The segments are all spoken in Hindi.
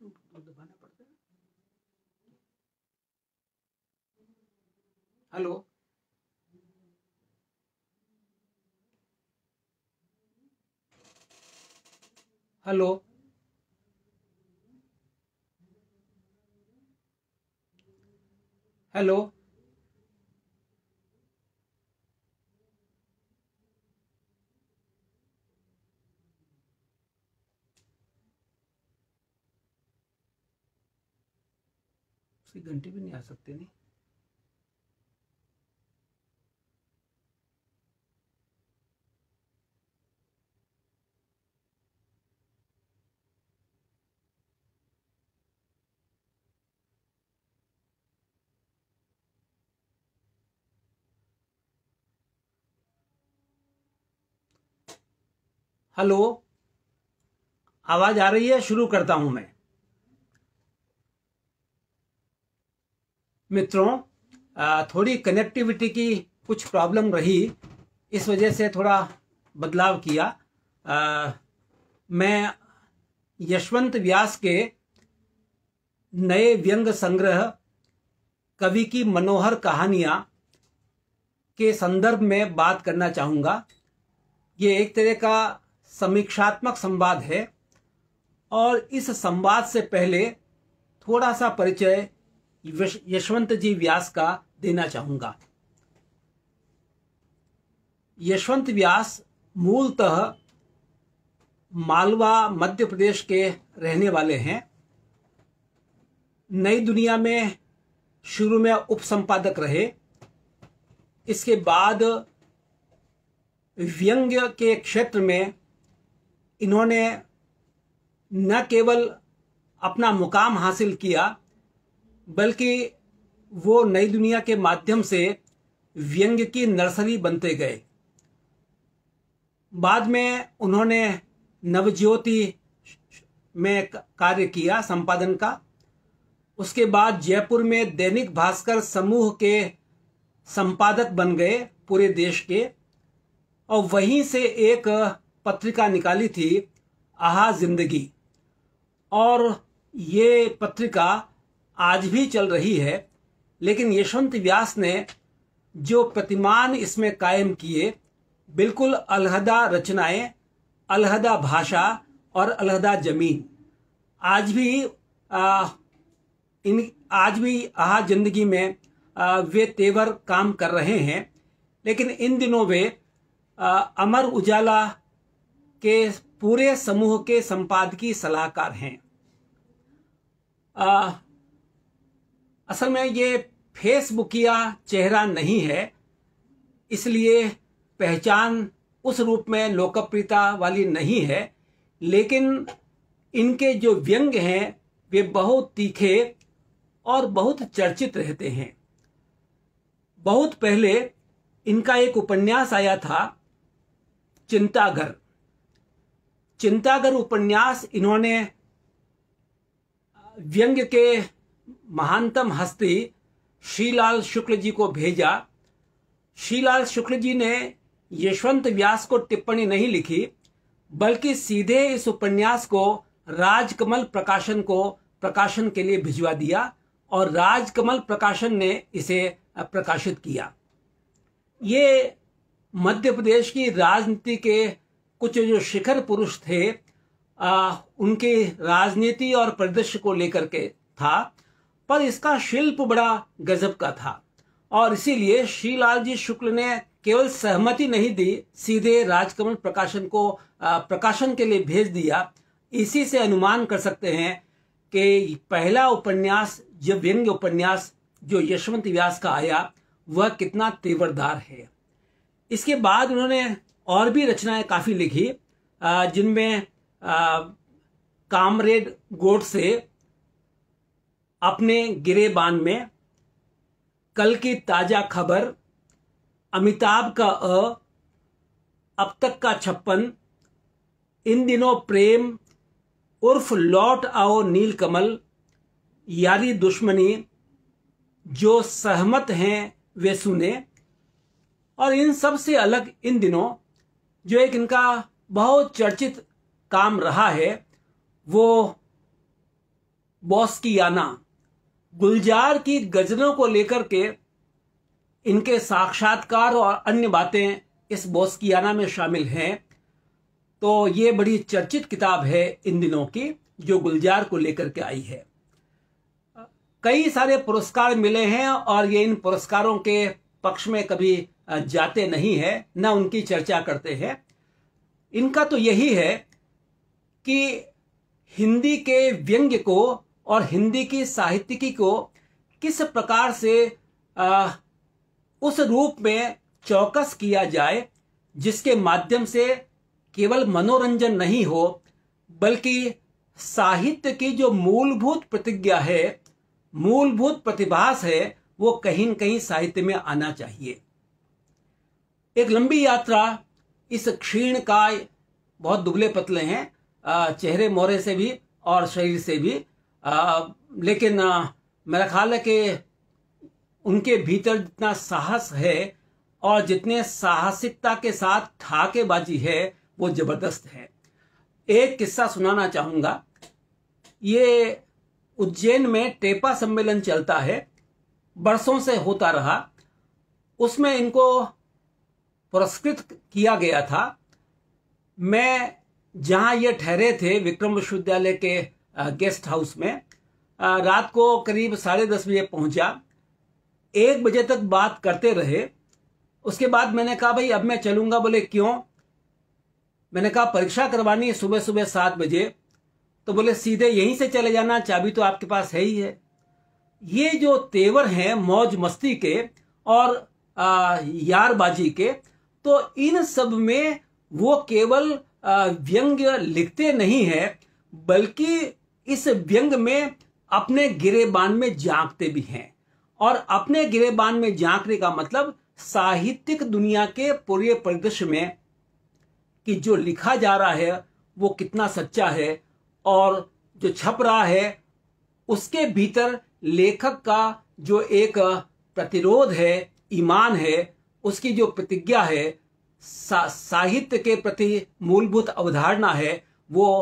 इसमें तो दबाना पड़ता है हेलो हेलो हेलो उसकी घंटी भी नहीं आ सकते नहीं हेलो आवाज आ रही है शुरू करता हूं मैं मित्रों थोड़ी कनेक्टिविटी की कुछ प्रॉब्लम रही इस वजह से थोड़ा बदलाव किया आ, मैं यशवंत व्यास के नए व्यंग संग्रह कवि की मनोहर कहानियाँ के संदर्भ में बात करना चाहूँगा ये एक तरह का समीक्षात्मक संवाद है और इस संवाद से पहले थोड़ा सा परिचय यशवंत जी व्यास का देना चाहूंगा यशवंत व्यास मूलतः मालवा मध्य प्रदेश के रहने वाले हैं नई दुनिया में शुरू में उप संपादक रहे इसके बाद व्यंग्य के क्षेत्र में इन्होंने न केवल अपना मुकाम हासिल किया बल्कि वो नई दुनिया के माध्यम से व्यंग्य की नर्सरी बनते गए बाद में उन्होंने नवज्योति में कार्य किया संपादन का उसके बाद जयपुर में दैनिक भास्कर समूह के संपादक बन गए पूरे देश के और वहीं से एक पत्रिका निकाली थी आहा जिंदगी और ये पत्रिका आज भी चल रही है लेकिन यशवंत व्यास ने जो प्रतिमान इसमें कायम किए बिल्कुल अलहदा रचनाएं अलहदा भाषा और अलहदा जमीन आज भी आ, इन आज भी आ जिंदगी में आ, वे तेवर काम कर रहे हैं लेकिन इन दिनों वे आ, अमर उजाला के पूरे समूह के संपादकीय सलाहकार हैं असल में ये फेसबुकिया चेहरा नहीं है इसलिए पहचान उस रूप में लोकप्रियता वाली नहीं है लेकिन इनके जो व्यंग हैं वे बहुत तीखे और बहुत चर्चित रहते हैं बहुत पहले इनका एक उपन्यास आया था चिंतागर चिंतागर उपन्यास इन्होंने व्यंग के महानतम हस्ती श्रीलाल शुक्ल जी को भेजा श्रीलाल शुक्ल जी ने यशवंत व्यास को टिप्पणी नहीं लिखी बल्कि सीधे इस उपन्यास को राजकमल प्रकाशन को प्रकाशन के लिए भिजवा दिया और राजकमल प्रकाशन ने इसे प्रकाशित किया ये मध्य प्रदेश की राजनीति के कुछ जो शिखर पुरुष थे आ, उनके राजनीति और परिदृश्य को लेकर के था पर इसका शिल्प बड़ा गजब का था और इसीलिए श्रीलाल जी शुक्ल ने केवल सहमति नहीं दी सीधे राजकमल प्रकाशन को प्रकाशन के लिए भेज दिया इसी से अनुमान कर सकते हैं कि पहला उपन्यास जो व्यंग्य उपन्यास जो यशवंत व्यास का आया वह कितना तेवरदार है इसके बाद उन्होंने और भी रचनाएं काफ़ी लिखी जिनमें कामरेड गोट से अपने गिरेबान में कल की ताजा खबर अमिताभ का अ अब तक का छप्पन इन दिनों प्रेम उर्फ लौट आओ नीलकमल यारी दुश्मनी जो सहमत हैं वे सुने और इन सब से अलग इन दिनों जो एक इनका बहुत चर्चित काम रहा है वो बॉस की याना गुलजार की गजलों को लेकर के इनके साक्षात्कार और अन्य बातें इस बोस्कियाना में शामिल हैं तो ये बड़ी चर्चित किताब है इन दिनों की जो गुलजार को लेकर के आई है कई सारे पुरस्कार मिले हैं और ये इन पुरस्कारों के पक्ष में कभी जाते नहीं है ना उनकी चर्चा करते हैं इनका तो यही है कि हिंदी के व्यंग्य को और हिंदी की साहित्यिकी को किस प्रकार से आ, उस रूप में चौकस किया जाए जिसके माध्यम से केवल मनोरंजन नहीं हो बल्कि साहित्य की जो मूलभूत प्रतिज्ञा है मूलभूत प्रतिभास है वो कहीं न कहीं साहित्य में आना चाहिए एक लंबी यात्रा इस क्षीण का बहुत दुबले पतले हैं चेहरे मोहरे से भी और शरीर से भी आ, लेकिन आ, मेरा ख्याल है कि उनके भीतर जितना साहस है और जितने साहसिकता के साथ ठाकेबाजी है वो जबरदस्त है एक किस्सा सुनाना चाहूंगा ये उज्जैन में टेपा सम्मेलन चलता है बरसों से होता रहा उसमें इनको पुरस्कृत किया गया था मैं जहां ये ठहरे थे विक्रम विश्वविद्यालय के गेस्ट हाउस में रात को करीब साढ़े दस बजे पहुंचा एक बजे तक बात करते रहे उसके बाद मैंने कहा भाई अब मैं चलूंगा बोले क्यों मैंने कहा परीक्षा करवानी है सुबह सुबह सात बजे तो बोले सीधे यहीं से चले जाना चाबी तो आपके पास है ही है ये जो तेवर हैं मौज मस्ती के और यारबाजी के तो इन सब में वो केवल व्यंग्य लिखते नहीं है बल्कि इस व्यंग में अपने गिरेबान में झांकते भी हैं और अपने गिरेबान में झांकने का मतलब साहित्यिक दुनिया के पूरे परिदृश्य में कि जो लिखा जा रहा है वो कितना सच्चा है और जो छप रहा है उसके भीतर लेखक का जो एक प्रतिरोध है ईमान है उसकी जो प्रतिज्ञा है सा, साहित्य के प्रति मूलभूत अवधारणा है वो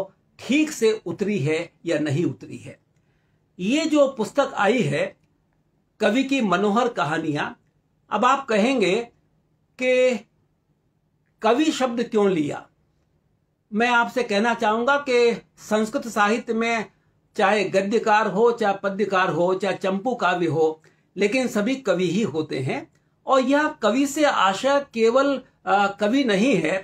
ठीक से उतरी है या नहीं उतरी है ये जो पुस्तक आई है कवि की मनोहर कहानियां अब आप कहेंगे कि कवि शब्द क्यों लिया मैं आपसे कहना चाहूंगा कि संस्कृत साहित्य में चाहे गद्यकार हो चाहे पद्यकार हो चाहे चंपू काव्य हो लेकिन सभी कवि ही होते हैं और यह कवि से आशय केवल कवि नहीं है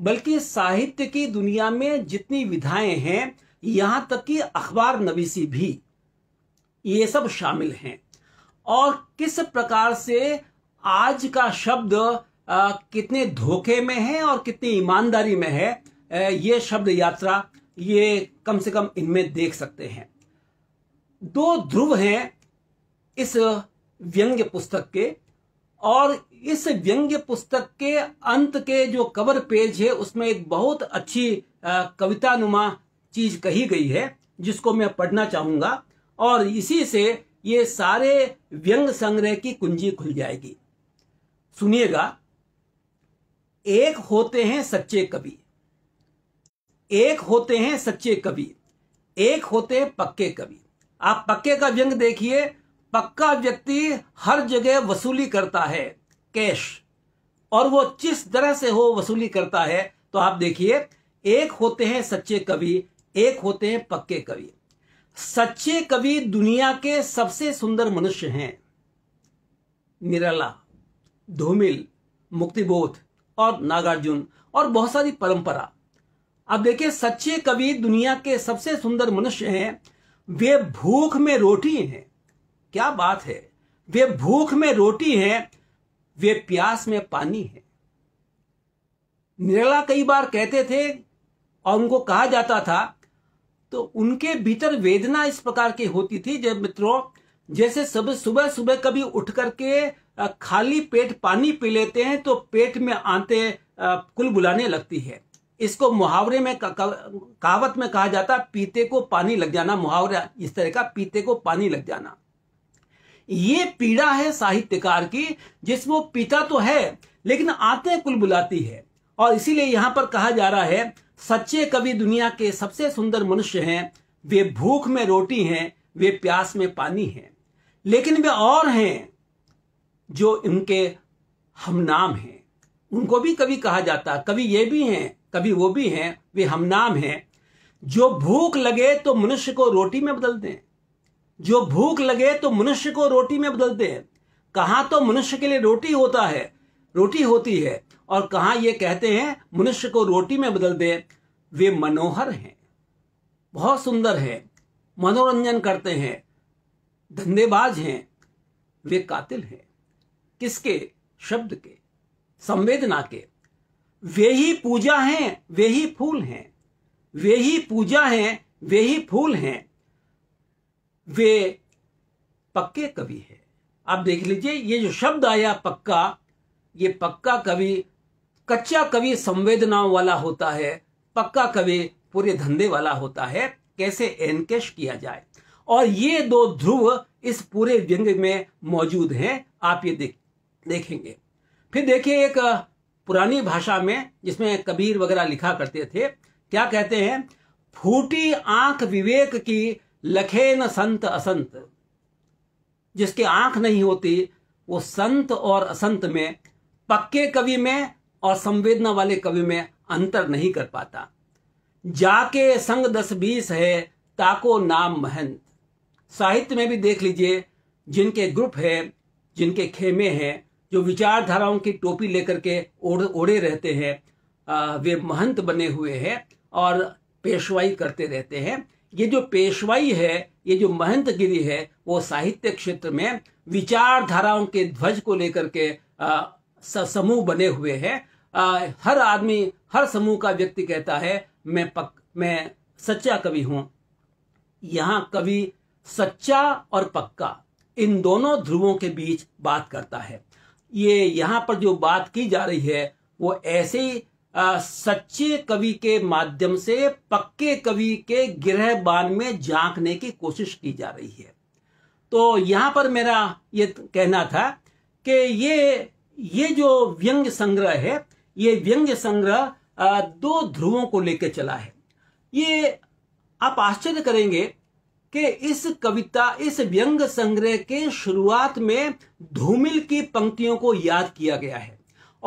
बल्कि साहित्य की दुनिया में जितनी विधाएं हैं यहां तक कि अखबार नवीसी भी ये सब शामिल हैं और किस प्रकार से आज का शब्द आ, कितने धोखे में है और कितनी ईमानदारी में है ये शब्द यात्रा ये कम से कम इनमें देख सकते हैं दो ध्रुव हैं इस व्यंग्य पुस्तक के और इस व्यंग्य पुस्तक के अंत के जो कवर पेज है उसमें एक बहुत अच्छी कविता नुमा चीज कही गई है जिसको मैं पढ़ना चाहूंगा और इसी से ये सारे व्यंग संग्रह की कुंजी खुल जाएगी सुनिएगा एक होते हैं सच्चे कवि एक होते हैं सच्चे कवि एक होते हैं पक्के कवि आप पक्के का व्यंग देखिए पक्का व्यक्ति हर जगह वसूली करता है कैश और वो जिस तरह से हो वसूली करता है तो आप देखिए एक होते हैं सच्चे कवि एक होते हैं पक्के कवि सच्चे कवि दुनिया के सबसे सुंदर मनुष्य हैं निराला धूमिल मुक्तिबोध और नागार्जुन और बहुत सारी परंपरा अब देखिए सच्चे कवि दुनिया के सबसे सुंदर मनुष्य हैं वे भूख में रोटी हैं क्या बात है वे भूख में रोटी हैं वे प्यास में पानी है निरला कई बार कहते थे और उनको कहा जाता था तो उनके भीतर वेदना इस प्रकार की होती थी जब मित्रों जैसे सब सुबह सुबह कभी उठ करके खाली पेट पानी पी लेते हैं तो पेट में आते कुल बुलाने लगती है इसको मुहावरे में कहावत में कहा जाता पीते को पानी लग जाना मुहावरा इस तरह का पीते को पानी लग जाना ये पीड़ा है साहित्यकार की जिसमें पीता तो है लेकिन आते कुल बुलाती है और इसीलिए यहां पर कहा जा रहा है सच्चे कवि दुनिया के सबसे सुंदर मनुष्य हैं वे भूख में रोटी हैं वे प्यास में पानी हैं लेकिन वे और हैं जो इनके हम नाम हैं उनको भी कवि कहा जाता कभी ये भी हैं कभी वो भी हैं वे हम नाम हैं जो भूख लगे तो मनुष्य को रोटी में बदल दें जो भूख लगे तो मनुष्य को रोटी में बदलते हैं कहा तो मनुष्य के लिए रोटी होता है रोटी होती है और कहा यह कहते हैं मनुष्य को रोटी में बदल दे वे मनोहर हैं बहुत सुंदर हैं मनोरंजन करते हैं धंधेबाज हैं वे कातिल हैं किसके शब्द के संवेदना के वे ही पूजा हैं वे ही फूल हैं वे ही पूजा हैं वे ही फूल हैं वे पक्के कवि है आप देख लीजिए ये जो शब्द आया पक्का ये पक्का कवि कच्चा कवि संवेदनाओं वाला होता है पक्का कवि पूरे धंधे वाला होता है कैसे एनकेश किया जाए और ये दो ध्रुव इस पूरे व्यंग में मौजूद हैं आप ये देख देखेंगे फिर देखिए एक पुरानी भाषा में जिसमें कबीर वगैरह लिखा करते थे क्या कहते हैं फूटी आंख विवेक की लखे न संत असंत जिसकी आंख नहीं होती वो संत और असंत में पक्के कवि में और संवेदना वाले कवि में अंतर नहीं कर पाता जाके संग दस बीस है ताको नाम महंत साहित्य में भी देख लीजिए जिनके ग्रुप है जिनके खेमे हैं जो विचारधाराओं की टोपी लेकर के ओढ़ ओढ़े रहते हैं वे महंत बने हुए हैं और पेशवाई करते रहते हैं ये जो पेशवाई है ये जो महंतगिरी है वो साहित्य क्षेत्र में विचारधाराओं के ध्वज को लेकर के समूह बने हुए हैं हर आदमी हर समूह का व्यक्ति कहता है मैं पक मैं सच्चा कवि हूं यहाँ कवि सच्चा और पक्का इन दोनों ध्रुवों के बीच बात करता है ये यहां पर जो बात की जा रही है वो ऐसे सच्चे कवि के माध्यम से पक्के कवि के गृह बान में झांकने की कोशिश की जा रही है तो यहां पर मेरा ये कहना था कि ये ये जो व्यंग्य संग्रह है ये व्यंग्य संग्रह दो ध्रुवों को लेकर चला है ये आप आश्चर्य करेंगे कि इस कविता इस व्यंग संग्रह के शुरुआत में धूमिल की पंक्तियों को याद किया गया है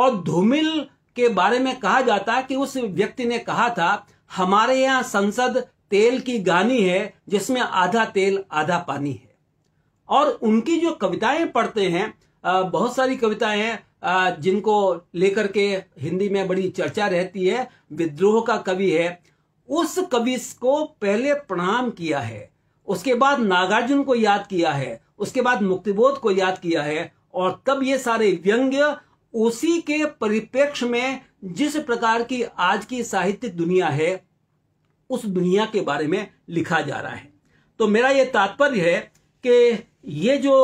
और धूमिल के बारे में कहा जाता है कि उस व्यक्ति ने कहा था हमारे यहाँ संसद तेल की गानी है जिसमें आधा तेल आधा पानी है और उनकी जो कविताएं पढ़ते हैं बहुत सारी कविताएं हैं जिनको लेकर के हिंदी में बड़ी चर्चा रहती है विद्रोह का कवि है उस कवि को पहले प्रणाम किया है उसके बाद नागार्जुन को याद किया है उसके बाद मुक्तिबोध को याद किया है और तब ये सारे व्यंग्य उसी के परिप्रेक्ष में जिस प्रकार की आज की साहित्य दुनिया है उस दुनिया के बारे में लिखा जा रहा है तो मेरा यह तात्पर्य है कि ये जो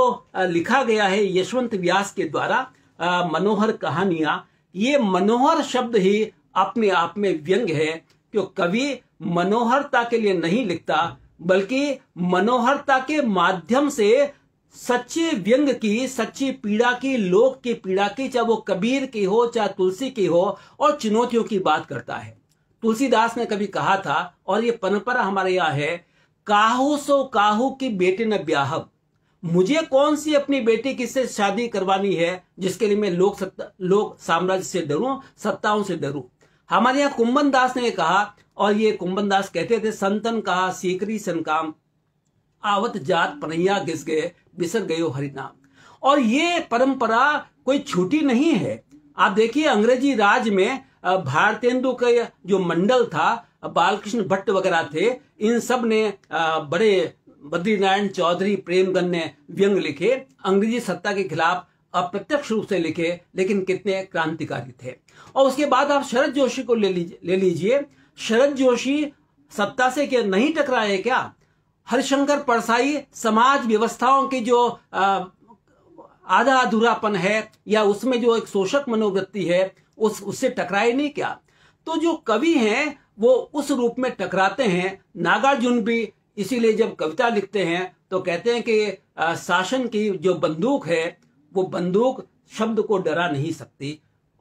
लिखा गया है यशवंत व्यास के द्वारा मनोहर कहानियां ये मनोहर शब्द ही अपने आप में व्यंग है क्यों कवि मनोहरता के लिए नहीं लिखता बल्कि मनोहरता के माध्यम से सच्चे व्यंग की सच्ची पीड़ा की लोक की पीड़ा की चाहे वो कबीर की हो चाहे तुलसी की हो और चुनौतियों की बात करता है तुलसीदास ने कभी कहा था और ये परंपरा हमारे यहाँ है काहू सो काहू की बेटी न ब्याहब मुझे कौन सी अपनी बेटी किससे शादी करवानी है जिसके लिए मैं लोक सत्ता लोक साम्राज्य से डरू सत्ताओं से डरू हमारे यहाँ कुंभन दास ने कहा और ये कुंभन दास कहते थे संतन कहा सीकरी सनकाम आवत जात पनैया घिस गए बिसर गयो हरिनाम और ये परंपरा कोई छोटी नहीं है आप देखिए अंग्रेजी राज में भारतेंदु का जो मंडल था बालकृष्ण भट्ट वगैरह थे इन सब ने बड़े बद्रीनारायण चौधरी प्रेमगन ने व्यंग लिखे अंग्रेजी सत्ता के खिलाफ अप्रत्यक्ष रूप से लिखे लेकिन कितने क्रांतिकारी थे और उसके बाद आप शरद जोशी को ले लीजिए ले लीजिए शरद जोशी सत्ता से क्या नहीं टकराए क्या हरिशंकर परसाई समाज व्यवस्थाओं की जो आधा अधूरापन है या उसमें जो एक शोषक मनोवृत्ति है उस उससे टकराए नहीं क्या तो जो कवि हैं वो उस रूप में टकराते हैं नागार्जुन भी इसीलिए जब कविता लिखते हैं तो कहते हैं कि शासन की जो बंदूक है वो बंदूक शब्द को डरा नहीं सकती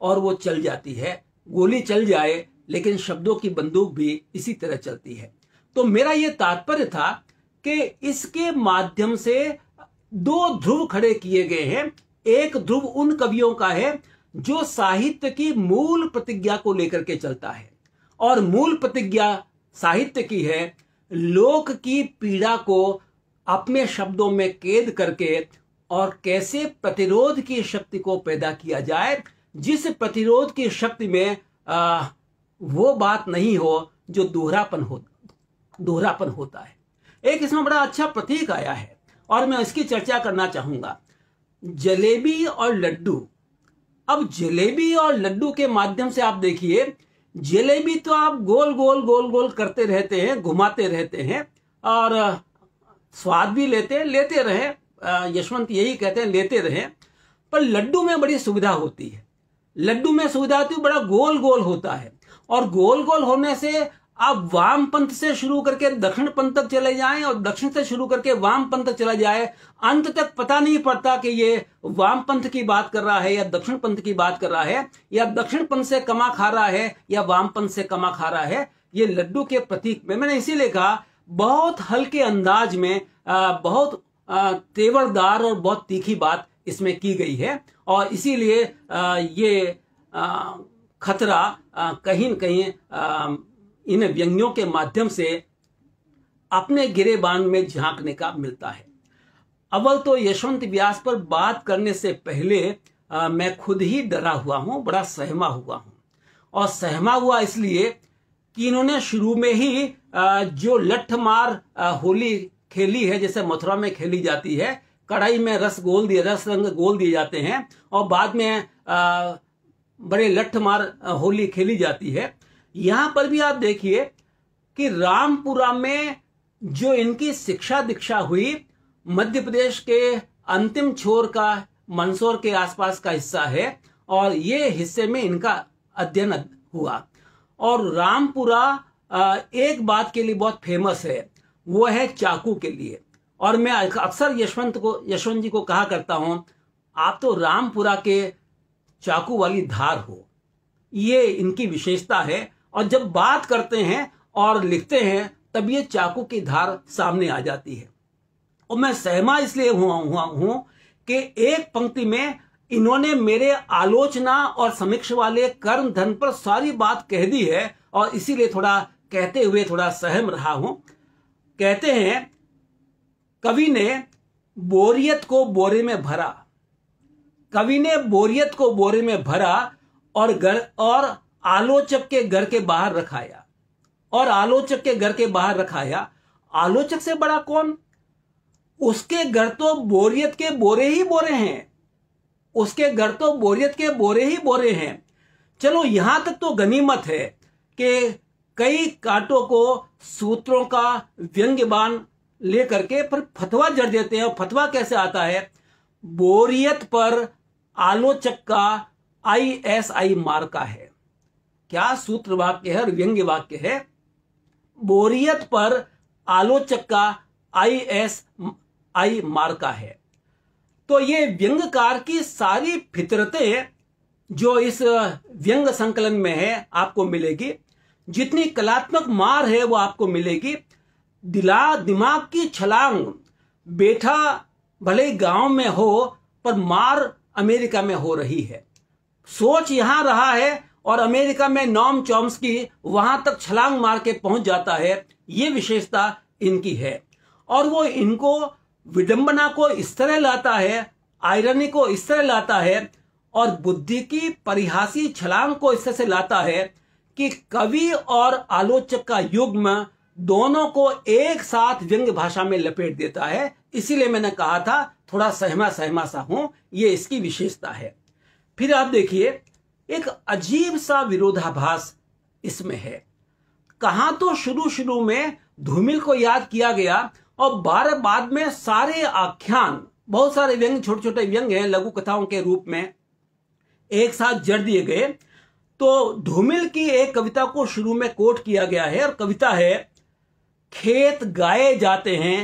और वो चल जाती है गोली चल जाए लेकिन शब्दों की बंदूक भी इसी तरह चलती है तो मेरा ये तात्पर्य था कि इसके माध्यम से दो ध्रुव खड़े किए गए हैं एक ध्रुव उन कवियों का है जो साहित्य की मूल प्रतिज्ञा को लेकर के चलता है और मूल प्रतिज्ञा साहित्य की है लोक की पीड़ा को अपने शब्दों में कैद करके और कैसे प्रतिरोध की शक्ति को पैदा किया जाए जिस प्रतिरोध की शक्ति में आ, वो बात नहीं हो जो दोहरापन हो दोहरापन होता है एक इसमें बड़ा अच्छा प्रतीक आया है और मैं इसकी चर्चा करना चाहूंगा जलेबी और लड्डू अब जलेबी और लड्डू के माध्यम से आप देखिए जलेबी तो आप गोल गोल गोल गोल करते रहते हैं घुमाते रहते हैं और स्वाद भी लेते हैं लेते रहे यशवंत यही कहते हैं लेते रहे पर लड्डू में बड़ी सुविधा होती है लड्डू में सुविधा होती तो है बड़ा गोल गोल होता है और गोल गोल होने से आप वाम पंथ से शुरू करके दक्षिण पंथ तक चले जाएं और दक्षिण से शुरू करके वाम पंथ तक चला जाए अंत तक पता नहीं पड़ता कि ये वाम पंथ की बात कर रहा है या दक्षिण पंथ की बात कर रहा है या दक्षिण पंथ से कमा खा रहा है या वाम पंथ से कमा खा रहा है ये लड्डू के प्रतीक में मैंने इसीलिए कहा बहुत हल्के अंदाज में आ, बहुत तेवरदार और बहुत तीखी बात इसमें की गई है और इसीलिए ये खतरा कहीं न कहीं इन व्यंग्यों के माध्यम से अपने गिरेबान में झांकने का मिलता है अव्वल तो यशवंत व्यास पर बात करने से पहले आ, मैं खुद ही डरा हुआ हूं बड़ा सहमा हुआ हूं और सहमा हुआ इसलिए कि इन्होंने शुरू में ही आ, जो लठमार होली खेली है जैसे मथुरा में खेली जाती है कढ़ाई में रस गोल दिए रस रंग गोल दिए जाते हैं और बाद में आ, बड़े लठ मार होली खेली जाती है यहां पर भी आप देखिए कि रामपुरा में जो इनकी शिक्षा दीक्षा हुई मध्य प्रदेश के अंतिम छोर का मंदसौर के आसपास का हिस्सा है और ये हिस्से में इनका अध्ययन हुआ और रामपुरा एक बात के लिए बहुत फेमस है वो है चाकू के लिए और मैं अक्सर यशवंत को यशवंत जी को कहा करता हूं आप तो रामपुरा के चाकू वाली धार हो ये इनकी विशेषता है और जब बात करते हैं और लिखते हैं तब ये चाकू की धार सामने आ जाती है और मैं सहमा इसलिए हुआ हुआ हूं कि एक पंक्ति में इन्होंने मेरे आलोचना और समीक्षा वाले कर्म धन पर सारी बात कह दी है और इसीलिए थोड़ा कहते हुए थोड़ा सहम रहा हूं कहते हैं कवि ने बोरियत को बोरे में भरा कवि ने बोरियत को बोरे में भरा और गर, और आलोचक के घर के बाहर रखाया और आलोचक के घर के बाहर रखाया आलोचक से बड़ा कौन उसके घर तो बोरियत के बोरे ही बोरे हैं उसके घर तो बोरियत के बोरे ही बोरे हैं चलो यहां तक तो गनीमत है कि कई कांटों को सूत्रों का व्यंग्यबान लेकर के पर फतवा जड़ देते हैं और फतवा कैसे आता है बोरियत पर आलोचक का आई एस आई मार्का है क्या सूत्र वाक्य है और व्यंग्य वाक्य है बोरियत पर आलोचक का आई एस आई मार्का है तो ये व्यंगकार की सारी फितरतें जो इस व्यंग संकलन में है आपको मिलेगी जितनी कलात्मक मार है वो आपको मिलेगी दिला दिमाग की छलांग बेठा भले गांव में हो पर मार अमेरिका में हो रही है सोच यहां रहा है और अमेरिका में नॉम की वहां तक छलांग मार के पहुंच जाता है ये विशेषता इनकी है और वो इनको विडंबना को इस तरह लाता है आयरनी को इस तरह लाता है और बुद्धि की परिहासी छलांग को इस तरह से लाता है कि कवि और आलोचक का युग्म दोनों को एक साथ व्यंग भाषा में लपेट देता है इसीलिए मैंने कहा था थोड़ा सहमा सहमा सा हूं ये इसकी विशेषता है फिर आप देखिए एक अजीब सा विरोधाभास इसमें है कहा तो शुरू शुरू में धूमिल को याद किया गया और बार बाद में सारे आख्यान बहुत सारे व्यंग छोटे छोटे व्यंग हैं लघु कथाओं के रूप में एक साथ जड़ दिए गए तो धूमिल की एक कविता को शुरू में कोट किया गया है और कविता है खेत गाए जाते हैं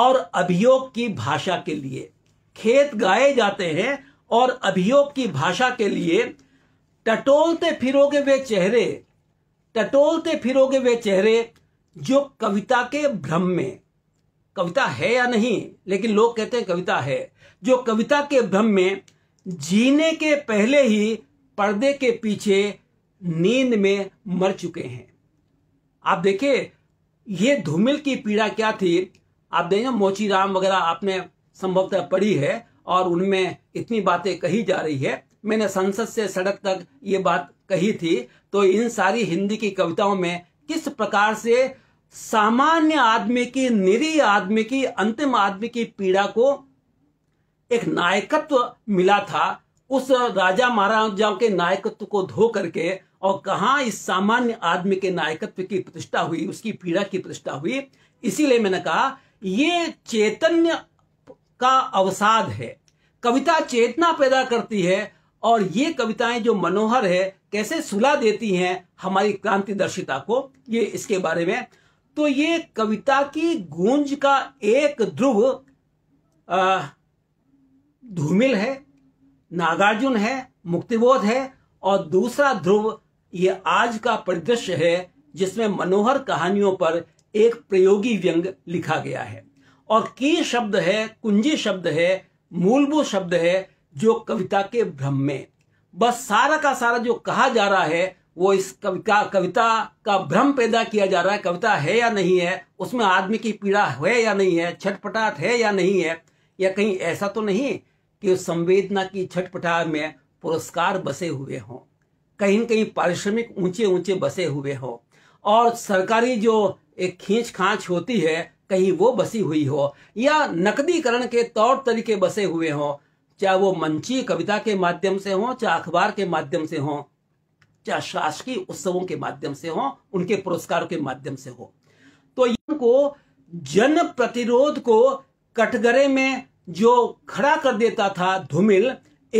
और अभियोग की भाषा के लिए खेत गाए जाते हैं और अभियोग की भाषा के लिए टटोलते फिरोगे वे चेहरे टटोलते फिरोगे वे चेहरे जो कविता के भ्रम में कविता है या नहीं लेकिन लोग कहते हैं कविता है जो कविता के भ्रम में जीने के पहले ही पर्दे के पीछे नींद में मर चुके हैं आप देखिए ये धूमिल की पीड़ा क्या थी आप देखिए मोची राम वगैरह आपने संभवतः पढ़ी है और उनमें इतनी बातें कही जा रही है मैंने संसद से सड़क तक ये बात कही थी तो इन सारी हिंदी की कविताओं में किस प्रकार से सामान्य आदमी की निरी आदमी की अंतिम आदमी की पीड़ा को एक नायकत्व मिला था उस राजा महाराजाओं के नायकत्व को धो करके और कहा इस सामान्य आदमी के नायकत्व की प्रतिष्ठा हुई उसकी पीड़ा की प्रतिष्ठा हुई इसीलिए मैंने कहा ये चैतन्य का अवसाद है कविता चेतना पैदा करती है और ये कविताएं जो मनोहर है कैसे सुला देती हैं हमारी क्रांति दर्शिता को ये इसके बारे में तो ये कविता की गूंज का एक ध्रुव धूमिल है नागार्जुन है मुक्तिबोध है और दूसरा ध्रुव ये आज का परिदृश्य है जिसमें मनोहर कहानियों पर एक प्रयोगी व्यंग लिखा गया है और की शब्द है कुंजी शब्द है मूलभूत शब्द है जो कविता के भ्रम में बस सारा का सारा जो कहा जा रहा है वो इस कविता कविता का भ्रम पैदा किया जा रहा है कविता है या नहीं है उसमें आदमी की पीड़ा है या नहीं है छटपटाहट है या नहीं है या कहीं ऐसा तो नहीं कि उस संवेदना की छटपटाह में पुरस्कार बसे हुए हों कहीं न कहीं पारिश्रमिक ऊंचे ऊंचे बसे हुए हों और सरकारी जो एक खींच खांच होती है कहीं वो बसी हुई हो या नकदीकरण के तौर तरीके बसे हुए हों चाहे वो मंची कविता के माध्यम से हों चाहे अखबार के माध्यम से हों चाहे शासकीय उत्सवों के माध्यम से हों उनके पुरस्कारों के माध्यम से हो तो इनको जन प्रतिरोध को कटघरे में जो खड़ा कर देता था धूमिल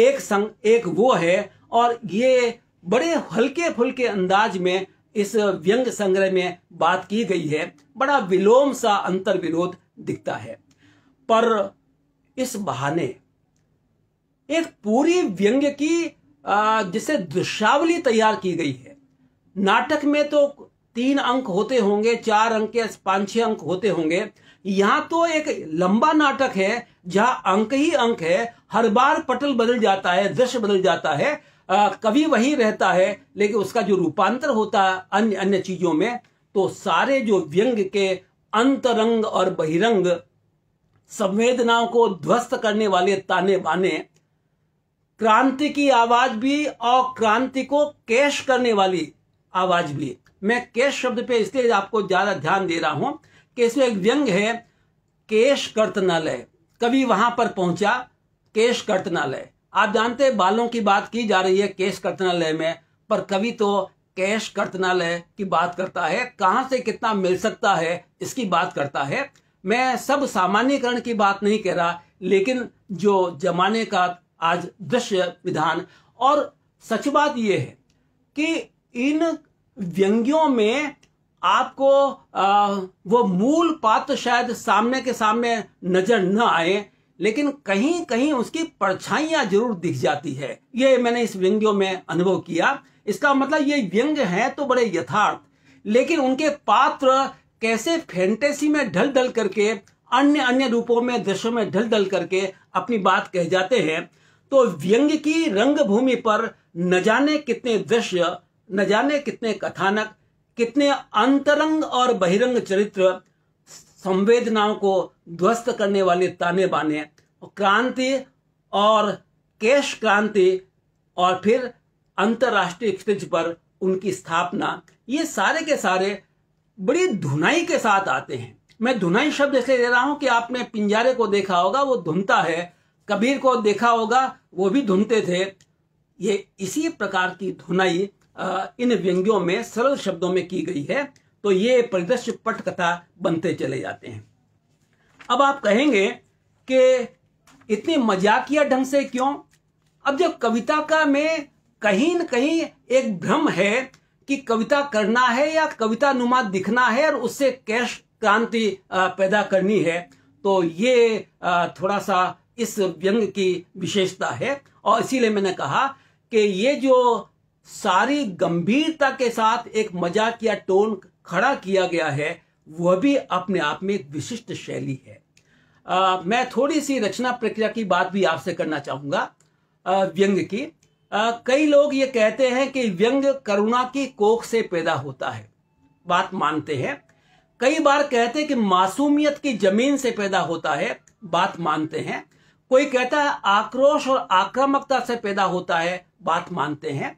एक संग एक वो है और ये बड़े हल्के फुल्के अंदाज में इस व्यंग संग्रह में बात की गई है बड़ा विलोम सा अंतर विरोध दिखता है पर इस बहाने एक पूरी व्यंग्य की जिसे दृश्यावली तैयार की गई है नाटक में तो तीन अंक होते होंगे चार अंक या पांच छह अंक होते होंगे यहां तो एक लंबा नाटक है जहां अंक ही अंक है हर बार पटल बदल जाता है दृश्य बदल जाता है कवि वही रहता है लेकिन उसका जो रूपांतर होता है अन्य अन्य चीजों में तो सारे जो व्यंग के अंतरंग और बहिरंग संवेदनाओं को ध्वस्त करने वाले ताने बाने क्रांति की आवाज भी और क्रांति को कैश करने वाली आवाज भी मैं केश शब्द पे इसलिए आपको ज्यादा ध्यान दे रहा हूं कि इसमें एक व्यंग है केश कर्तनालय कवि वहां पर पहुंचा केश कर्तनालय आप जानते हैं बालों की बात की जा रही है केश कर्तनालय में पर कवि तो कैश कर्तनालय की बात करता है कहाँ से कितना मिल सकता है इसकी बात करता है मैं सब सामान्यकरण की बात नहीं कह रहा लेकिन जो जमाने का आज दृश्य विधान और सच बात यह है कि इन व्यंग्यों में आपको आ, वो मूल पात्र शायद सामने के सामने नजर न आए लेकिन कहीं कहीं उसकी परछाइयां जरूर दिख जाती है ये मैंने इस व्यंग्यों में अनुभव किया इसका मतलब ये व्यंग है तो बड़े यथार्थ लेकिन उनके पात्र कैसे फैंटेसी में ढल ढल करके अन्य अन्य रूपों में दृश्यों में ढल ढल करके अपनी बात कह जाते हैं तो व्यंग की रंगभूमि पर न जाने कितने दृश्य न जाने कितने कथानक कितने अंतरंग और बहिरंग चरित्र संवेदनाओं को ध्वस्त करने वाले ताने बाने क्रांति और केश क्रांति और फिर अंतर्राष्ट्रीय फ्रिज पर उनकी स्थापना ये सारे के सारे बड़ी धुनाई के साथ आते हैं मैं धुनाई शब्द इसलिए ले रहा हूं कि आपने पिंजारे को देखा होगा वो धुनता है कबीर को देखा होगा वो भी धुनते थे ये इसी प्रकार की धुनाई इन व्यंग्यों में सरल शब्दों में की गई है तो ये परिदृश्य पटकथा बनते चले जाते हैं अब आप कहेंगे कि इतने मजाकिया ढंग से क्यों अब जब कविता का में कहीं न कहीं एक भ्रम है कि कविता करना है या कविता नुमा दिखना है और उससे कैश क्रांति पैदा करनी है तो ये थोड़ा सा इस व्यंग की विशेषता है और इसीलिए मैंने कहा कि ये जो सारी गंभीरता के साथ एक मजाकिया टोन खड़ा किया गया है वह भी अपने आप में एक विशिष्ट शैली है आ, मैं थोड़ी सी रचना प्रक्रिया की बात भी आपसे करना चाहूंगा व्यंग की आ, कई लोग ये कहते हैं कि व्यंग करुणा की कोख से पैदा होता है बात मानते हैं कई बार कहते हैं कि मासूमियत की जमीन से पैदा होता है बात मानते हैं कोई कहता है आक्रोश और आक्रामकता से पैदा होता है बात मानते हैं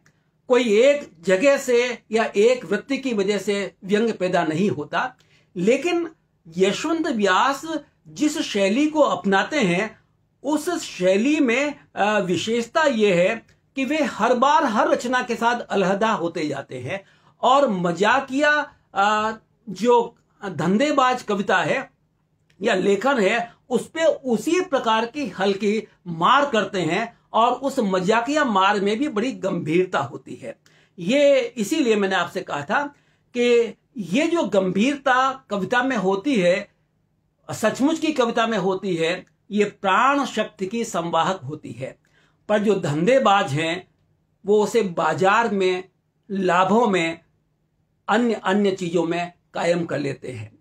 कोई एक जगह से या एक व्यक्ति की वजह से व्यंग पैदा नहीं होता लेकिन यशवंत व्यास जिस शैली को अपनाते हैं उस शैली में विशेषता यह है कि वे हर बार हर रचना के साथ अलहदा होते जाते हैं और मजाकिया जो धंधेबाज कविता है या लेखन है उस पर उसी प्रकार की हल्की मार करते हैं और उस मजाकिया मार में भी बड़ी गंभीरता होती है ये इसीलिए मैंने आपसे कहा था कि ये जो गंभीरता कविता में होती है सचमुच की कविता में होती है ये प्राण शक्ति की संवाहक होती है पर जो धंधेबाज हैं वो उसे बाजार में लाभों में अन्य अन्य चीजों में कायम कर लेते हैं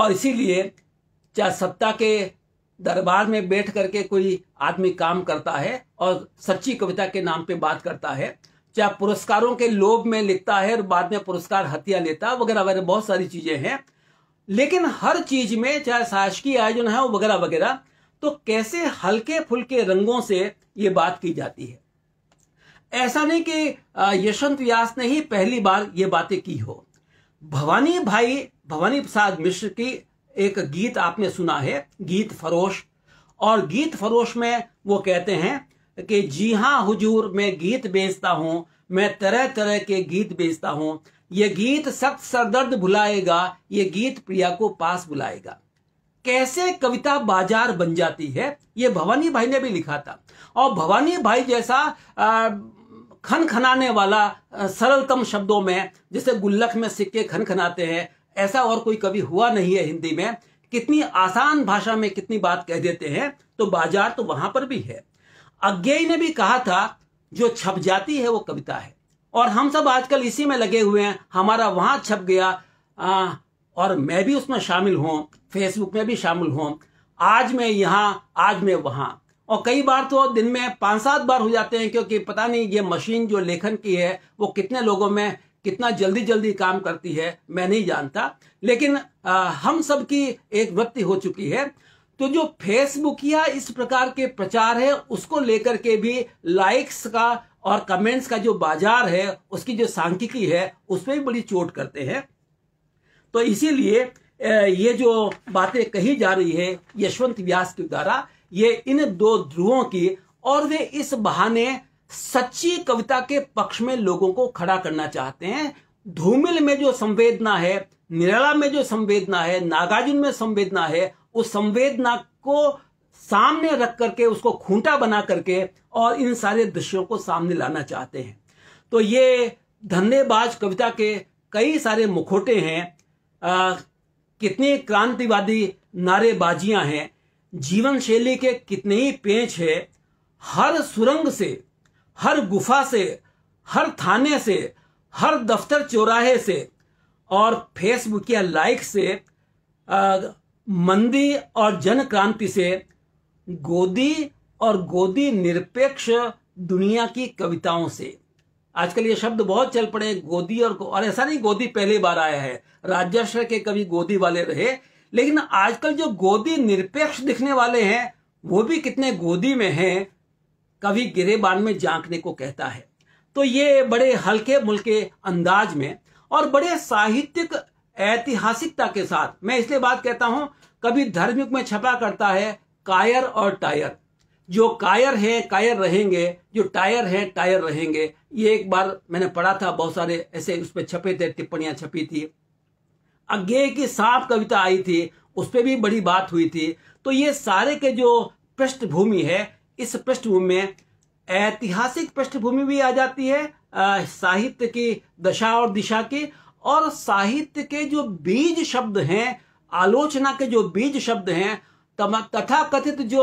और इसीलिए चाहे सत्ता के दरबार में बैठ करके कोई आदमी काम करता है और सच्ची कविता के नाम पे बात करता है चाहे पुरस्कारों के लोभ में लिखता है और बाद में पुरस्कार हत्या लेता वगैरह वगैरह बहुत सारी चीजें हैं लेकिन हर चीज में चाहे शासकीय आयोजन है वगैरह वगैरह तो कैसे हल्के फुलके रंगों से ये बात की जाती है ऐसा नहीं कि यशवंत व्यास ने ही पहली बार ये बातें की हो भवानी भाई भवानी प्रसाद मिश्र की एक गीत आपने सुना है गीत फरोश और गीत फरोश में वो कहते हैं कि जी हाँ हुजूर मैं गीत बेचता हूँ मैं तरह तरह के गीत बेचता हूँ ये गीत सख्त सरदर्द भुलाएगा ये गीत प्रिया को पास बुलाएगा कैसे कविता बाजार बन जाती है ये भवानी भाई ने भी लिखा था और भवानी भाई जैसा खन खनाने वाला सरलतम शब्दों में जैसे गुल्लक में सिक्के खन खनाते हैं ऐसा और कोई कभी हुआ नहीं है हिंदी में कितनी आसान भाषा में कितनी बात कह देते हैं तो बाजार तो वहां पर भी है अज्ञेय ने भी कहा था जो छप जाती है वो कविता है और हम सब आजकल इसी में लगे हुए हैं हमारा वहां छप गया आ, और मैं भी उसमें शामिल हूं फेसबुक में भी शामिल हूं आज मैं यहां आज मैं वहां और कई बार तो दिन में पांच सात बार हो जाते हैं क्योंकि पता नहीं ये मशीन जो लेखन की है वो कितने लोगों में कितना जल्दी जल्दी काम करती है मैं नहीं जानता लेकिन आ, हम सब की एक वृत्ति हो चुकी है तो जो फेसबुक या इस प्रकार के प्रचार है उसको लेकर के भी लाइक्स का और कमेंट्स का जो बाजार है उसकी जो सांख्यिकी है उसमें भी बड़ी चोट करते हैं तो इसीलिए ये जो बातें कही जा रही है यशवंत व्यास के द्वारा ये इन दो ध्रुवों की और वे इस बहाने सच्ची कविता के पक्ष में लोगों को खड़ा करना चाहते हैं धूमिल में जो संवेदना है निराला में जो संवेदना है नागार्जुन में संवेदना है उस संवेदना को सामने रख करके उसको खूंटा बना करके और इन सारे दृश्यों को सामने लाना चाहते हैं तो ये धन्यबाज कविता के कई सारे मुखोटे हैं आ, कितनी क्रांतिवादी नारेबाजियां हैं जीवन शैली के कितने ही पेच है हर सुरंग से हर गुफा से हर थाने से हर दफ्तर चौराहे से और फेसबुक या लाइक से मंदी और जन क्रांति से गोदी और गोदी निरपेक्ष दुनिया की कविताओं से आजकल ये शब्द बहुत चल पड़े गोदी और और ऐसा नहीं गोदी पहली बार आया है राज्यश्र के कभी गोदी वाले रहे लेकिन आजकल जो गोदी निरपेक्ष दिखने वाले हैं वो भी कितने गोदी में हैं कभी गिरेबान में झांकने को कहता है तो ये बड़े हल्के मुल्के अंदाज में और बड़े साहित्यिक ऐतिहासिकता के साथ मैं इसलिए बात कहता हूं कभी धर्म में छपा करता है कायर और टायर जो कायर है कायर रहेंगे जो टायर है टायर रहेंगे ये एक बार मैंने पढ़ा था बहुत सारे ऐसे उस पर छपे थे टिप्पणियां छपी थी अज्ञे की सांप कविता आई थी उस पर भी बड़ी बात हुई थी तो ये सारे के जो पृष्ठभूमि है इस पृष्ठभूमि में ऐतिहासिक पृष्ठभूमि भी आ जाती है साहित्य की दशा और दिशा की और साहित्य के जो बीज शब्द हैं आलोचना के जो बीज शब्द हैं तथा कथित जो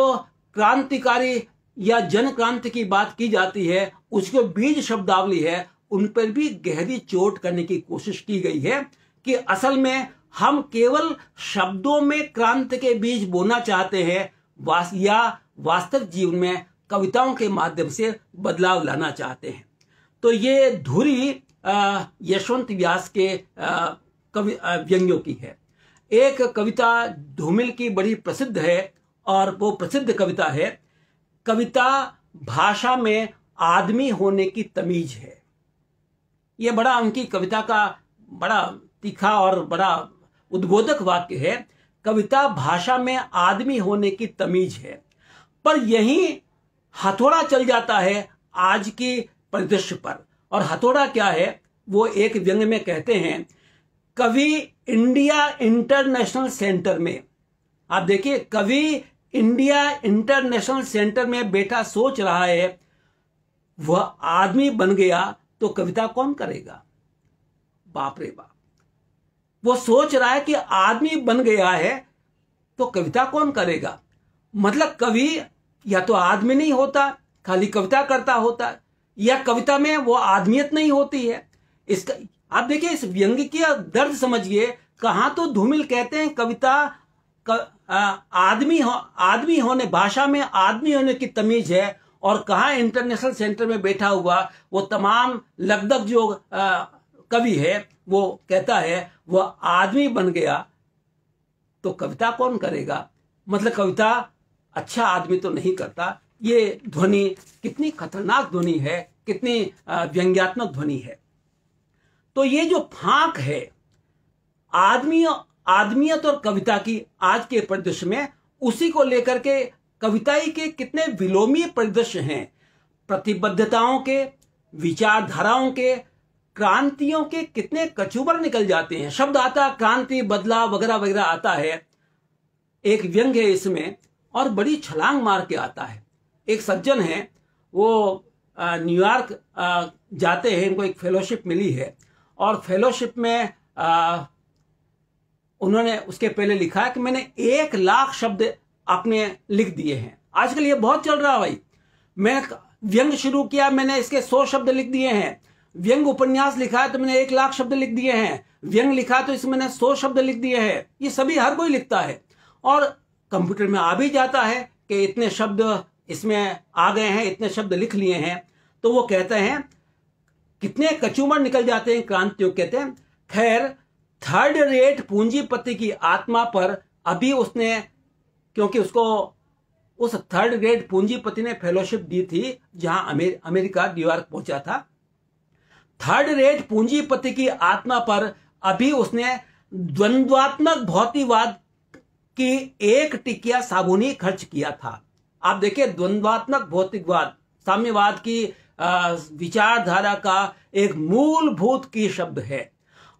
क्रांतिकारी या जन क्रांति की बात की जाती है उसके बीज शब्दावली है उन पर भी गहरी चोट करने की कोशिश की गई है कि असल में हम केवल शब्दों में क्रांति के बीज बोना चाहते हैं या वास्तविक जीवन में कविताओं के माध्यम से बदलाव लाना चाहते हैं तो ये धुरी यशवंत व्यास के कवि व्यंग्यों की है एक कविता धूमिल की बड़ी प्रसिद्ध है और वो प्रसिद्ध कविता है कविता भाषा में आदमी होने की तमीज है यह बड़ा उनकी कविता का बड़ा तीखा और बड़ा उद्बोधक वाक्य है कविता भाषा में आदमी होने की तमीज है पर यही हथौड़ा चल जाता है आज के परिदृश्य पर और हथौड़ा क्या है वो एक व्यंग में कहते हैं कवि इंडिया इंटरनेशनल सेंटर में आप देखिए कवि इंडिया इंटरनेशनल सेंटर में बेटा सोच रहा है वह आदमी बन गया तो कविता कौन करेगा बाप रे बाप वो सोच रहा है कि आदमी बन गया है तो कविता कौन करेगा मतलब कवि या तो आदमी नहीं होता खाली कविता करता होता है या कविता में वो आदमियत नहीं होती है इसका आप देखिए इस व्यंग की दर्द समझिए कहा तो धूमिल कहते हैं कविता आदमी हो, आदमी होने भाषा में आदमी होने की तमीज है और कहा इंटरनेशनल सेंटर में बैठा हुआ वो तमाम लगदग जो कवि है वो कहता है वह आदमी बन गया तो कविता कौन करेगा मतलब कविता अच्छा आदमी तो नहीं करता ये ध्वनि कितनी खतरनाक ध्वनि है कितनी व्यंग्यात्मक ध्वनि है तो ये जो फांक है आदमी आदमियत और कविता की आज के परिदृश्य में उसी को लेकर के कविताई के कितने विलोमी परिदृश्य हैं प्रतिबद्धताओं के विचारधाराओं के क्रांतियों के कितने कचूबर निकल जाते हैं शब्द आता क्रांति बदलाव वगैरह वगैरह आता है एक व्यंग है इसमें और बड़ी छलांग मार के आता है एक सज्जन है वो न्यूयॉर्क जाते हैं इनको एक फेलोशिप मिली है और फेलोशिप में आ, उन्होंने उसके पहले लिखा है कि मैंने एक लाख शब्द अपने लिख दिए हैं आजकल ये बहुत चल रहा है भाई मैं व्यंग शुरू किया मैंने इसके सौ शब्द लिख दिए हैं व्यंग उपन्यास लिखा है तो मैंने एक लाख शब्द लिख दिए हैं व्यंग लिखा तो इसमें मैंने सौ शब्द लिख दिए हैं ये सभी हर कोई लिखता है और कंप्यूटर में आ भी जाता है कि इतने शब्द इसमें आ गए हैं इतने शब्द लिख लिए हैं तो वो कहते हैं कितने कचूमर निकल जाते हैं क्रांतियों कहते हैं खैर थर्ड रेट पूंजीपति की आत्मा पर अभी उसने क्योंकि उसको उस थर्ड ग्रेड पूंजीपति ने फेलोशिप दी थी जहां अमेर, अमेरिका न्यूयॉर्क पहुंचा था थर्ड रेट पूंजीपति की आत्मा पर अभी उसने द्वंद्वात्मक भौतिकवाद कि एक टिकिया साबुनी खर्च किया था आप देखिए द्वंद्वात्मक भौतिकवाद साम्यवाद की विचारधारा का एक मूलभूत की शब्द है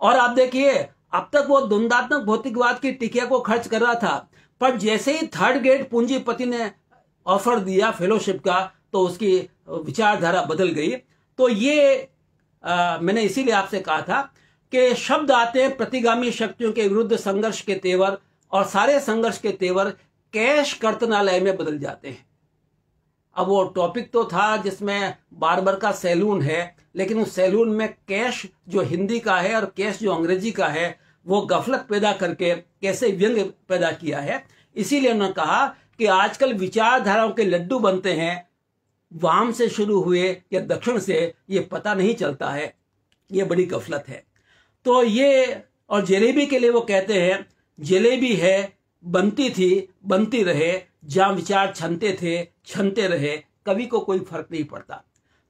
और आप देखिए अब तक वो द्वंदात्मक भौतिकवाद की टिकिया को खर्च कर रहा था पर जैसे ही थर्ड ग्रेड पूंजीपति ने ऑफर दिया फेलोशिप का तो उसकी विचारधारा बदल गई तो ये आ, मैंने इसीलिए आपसे कहा था कि शब्द आते हैं प्रतिगामी शक्तियों के विरुद्ध संघर्ष के तेवर और सारे संघर्ष के तेवर कैश कर्तनालय में बदल जाते हैं अब वो टॉपिक तो था जिसमें बार्बर का सैलून है लेकिन उस सैलून में कैश जो हिंदी का है और कैश जो अंग्रेजी का है वो गफलत पैदा करके कैसे व्यंग पैदा किया है इसीलिए उन्होंने कहा कि आजकल विचारधाराओं के लड्डू बनते हैं वाम से शुरू हुए या दक्षिण से ये पता नहीं चलता है ये बड़ी गफलत है तो ये और जलेबी के लिए वो कहते हैं जलेबी है बनती थी बनती रहे जहां विचार छनते थे छनते रहे कभी को कोई फर्क नहीं पड़ता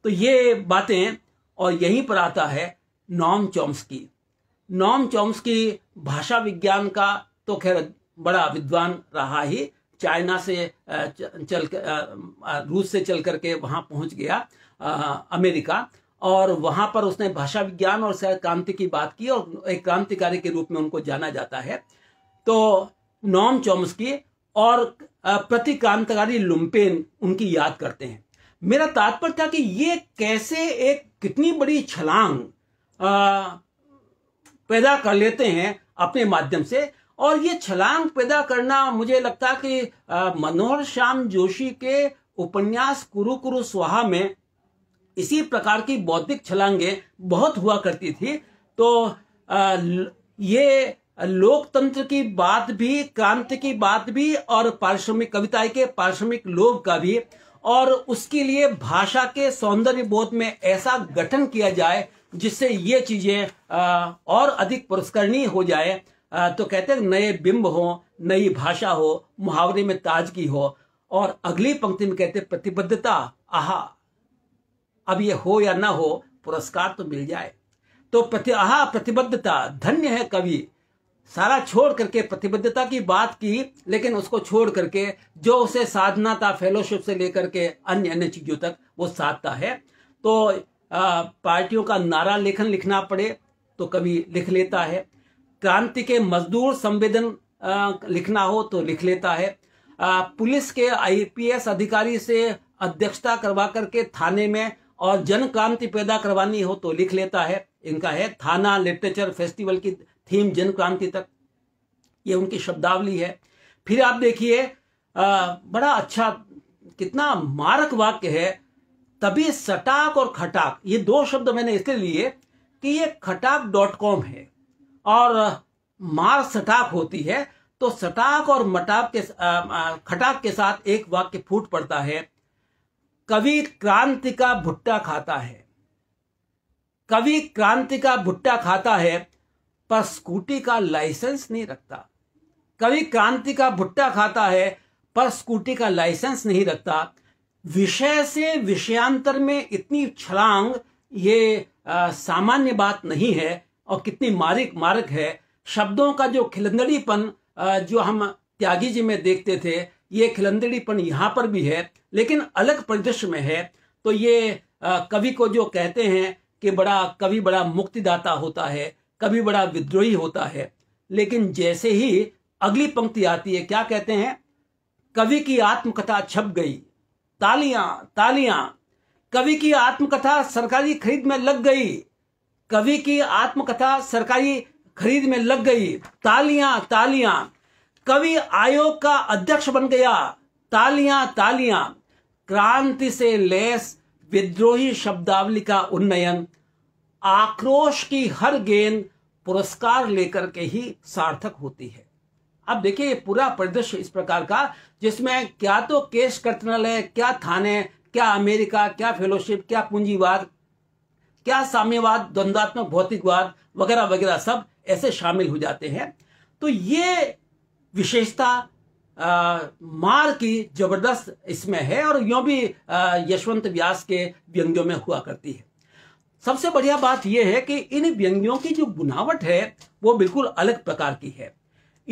तो ये बातें और यहीं पर आता है नॉम की नॉम की भाषा विज्ञान का तो खैर बड़ा विद्वान रहा ही चाइना से चल रूस से चल करके वहां पहुंच गया आ, अमेरिका और वहां पर उसने भाषा विज्ञान और क्रांति की बात की और एक क्रांतिकारी के रूप में उनको जाना जाता है तो नॉम चोमस्की और प्रतिक्रांतकारी लुम्पेन उनकी याद करते हैं मेरा तात्पर्य था कि ये कैसे एक कितनी बड़ी छलांग पैदा कर लेते हैं अपने माध्यम से और ये छलांग पैदा करना मुझे लगता कि मनोहर श्याम जोशी के उपन्यास कुरु कुरु स्वाहा में इसी प्रकार की बौद्धिक छलांगे बहुत हुआ करती थी तो आ, ये लोकतंत्र की बात भी क्रांति की बात भी और पारिश्रमिक कविता के पारिश्रमिक लोभ का भी और उसके लिए भाषा के सौंदर्य बोध में ऐसा गठन किया जाए जिससे ये चीजें और अधिक पुरस्करणीय हो जाए तो कहते हैं नए बिंब हो नई भाषा हो मुहावरे में ताजगी हो और अगली पंक्ति में कहते प्रतिबद्धता आहा अब ये हो या ना हो पुरस्कार तो मिल जाए तो प्रति आहा प्रतिबद्धता धन्य है कवि सारा छोड़ करके प्रतिबद्धता की बात की लेकिन उसको छोड़ करके जो उसे साधना था फेलोशिप से लेकर के अन्य अन्य चीजों तक वो साधता है तो आ, पार्टियों का नारा लेखन लिखना पड़े तो कभी लिख लेता है क्रांति के मजदूर संवेदन लिखना हो तो लिख लेता है आ, पुलिस के आईपीएस अधिकारी से अध्यक्षता करवा करके थाने में और जन क्रांति पैदा करवानी हो तो लिख लेता है इनका है थाना लिटरेचर फेस्टिवल की थीम जन क्रांति तक ये उनकी शब्दावली है फिर आप देखिए बड़ा अच्छा कितना मारक वाक्य है तभी सटाक और खटाक ये दो शब्द मैंने इसलिए लिए कि ये खटाक डॉट कॉम है और मार सटाक होती है तो सटाक और मटाक के खटाक के साथ एक वाक्य फूट पड़ता है कवि क्रांति का भुट्टा खाता है कवि क्रांति का भुट्टा खाता है पर स्कूटी का लाइसेंस नहीं रखता कभी क्रांति का भुट्टा खाता है पर स्कूटी का लाइसेंस नहीं रखता विषय से विषयांतर में इतनी छलांग ये सामान्य बात नहीं है और कितनी मारिक मारक है शब्दों का जो खिलंदड़ीपन जो हम त्यागी जी में देखते थे ये खिलंदड़ीपन यहाँ पर भी है लेकिन अलग परिदृश्य में है तो ये कवि को जो कहते हैं कि बड़ा कवि बड़ा मुक्तिदाता होता है कभी बड़ा विद्रोही होता है लेकिन जैसे ही अगली पंक्ति आती है क्या कहते हैं कवि की आत्मकथा छप गई तालियां तालियां कवि की आत्मकथा सरकारी खरीद में लग गई कवि की आत्मकथा सरकारी खरीद में लग गई तालियां तालियां कवि आयोग का अध्यक्ष बन गया तालियां तालियां क्रांति से लेस विद्रोही शब्दावली का उन्नयन आक्रोश की हर गेंद पुरस्कार लेकर के ही सार्थक होती है अब देखिए ये पूरा परिदृश्य इस प्रकार का जिसमें क्या तो केश कर्तनालय क्या थाने क्या अमेरिका क्या फेलोशिप क्या पूंजीवाद क्या साम्यवाद द्वंद्वात्मक भौतिकवाद वगैरह वगैरह सब ऐसे शामिल हो जाते हैं तो ये विशेषता मार की जबरदस्त इसमें है और यो भी यशवंत व्यास के व्यंग्यों में हुआ करती है सबसे बढ़िया बात यह है कि इन व्यंग्यों की जो बुनावट है वो बिल्कुल अलग प्रकार की है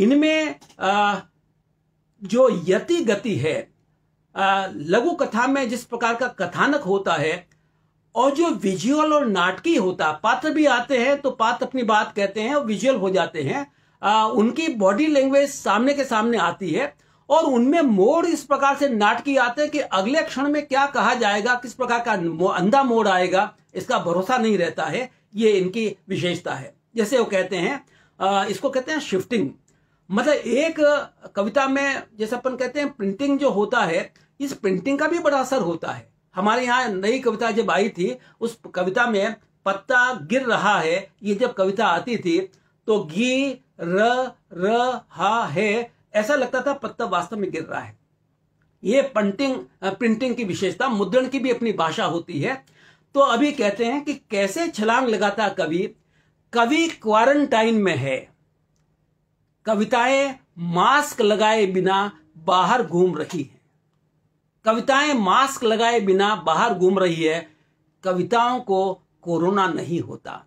इनमें जो यति गति है लघु कथा में जिस प्रकार का कथानक होता है और जो विजुअल और नाटकीय होता है पात्र भी आते हैं तो पात्र अपनी बात कहते हैं और विजुअल हो जाते हैं आ, उनकी बॉडी लैंग्वेज सामने के सामने आती है और उनमें मोड़ इस प्रकार से नाटकी आते हैं कि अगले क्षण में क्या कहा जाएगा किस प्रकार का अंधा मोड़ आएगा इसका भरोसा नहीं रहता है ये इनकी विशेषता है जैसे वो कहते हैं इसको कहते हैं शिफ्टिंग मतलब एक कविता में जैसे अपन कहते हैं प्रिंटिंग जो होता है इस प्रिंटिंग का भी बड़ा असर होता है हमारे यहाँ नई कविता जब आई थी उस कविता में पत्ता गिर रहा है ये जब कविता आती थी तो गी र, र हा है ऐसा लगता था पत्ता वास्तव में गिर रहा है ये पंटिंग प्रिंटिंग की विशेषता मुद्रण की भी अपनी भाषा होती है तो अभी कहते हैं कि कैसे छलांग लगाता कवि कवि क्वारंटाइन में है कविताएं मास्क लगाए बिना बाहर घूम रही है कविताएं मास्क लगाए बिना बाहर घूम रही है कविताओं को कोरोना नहीं होता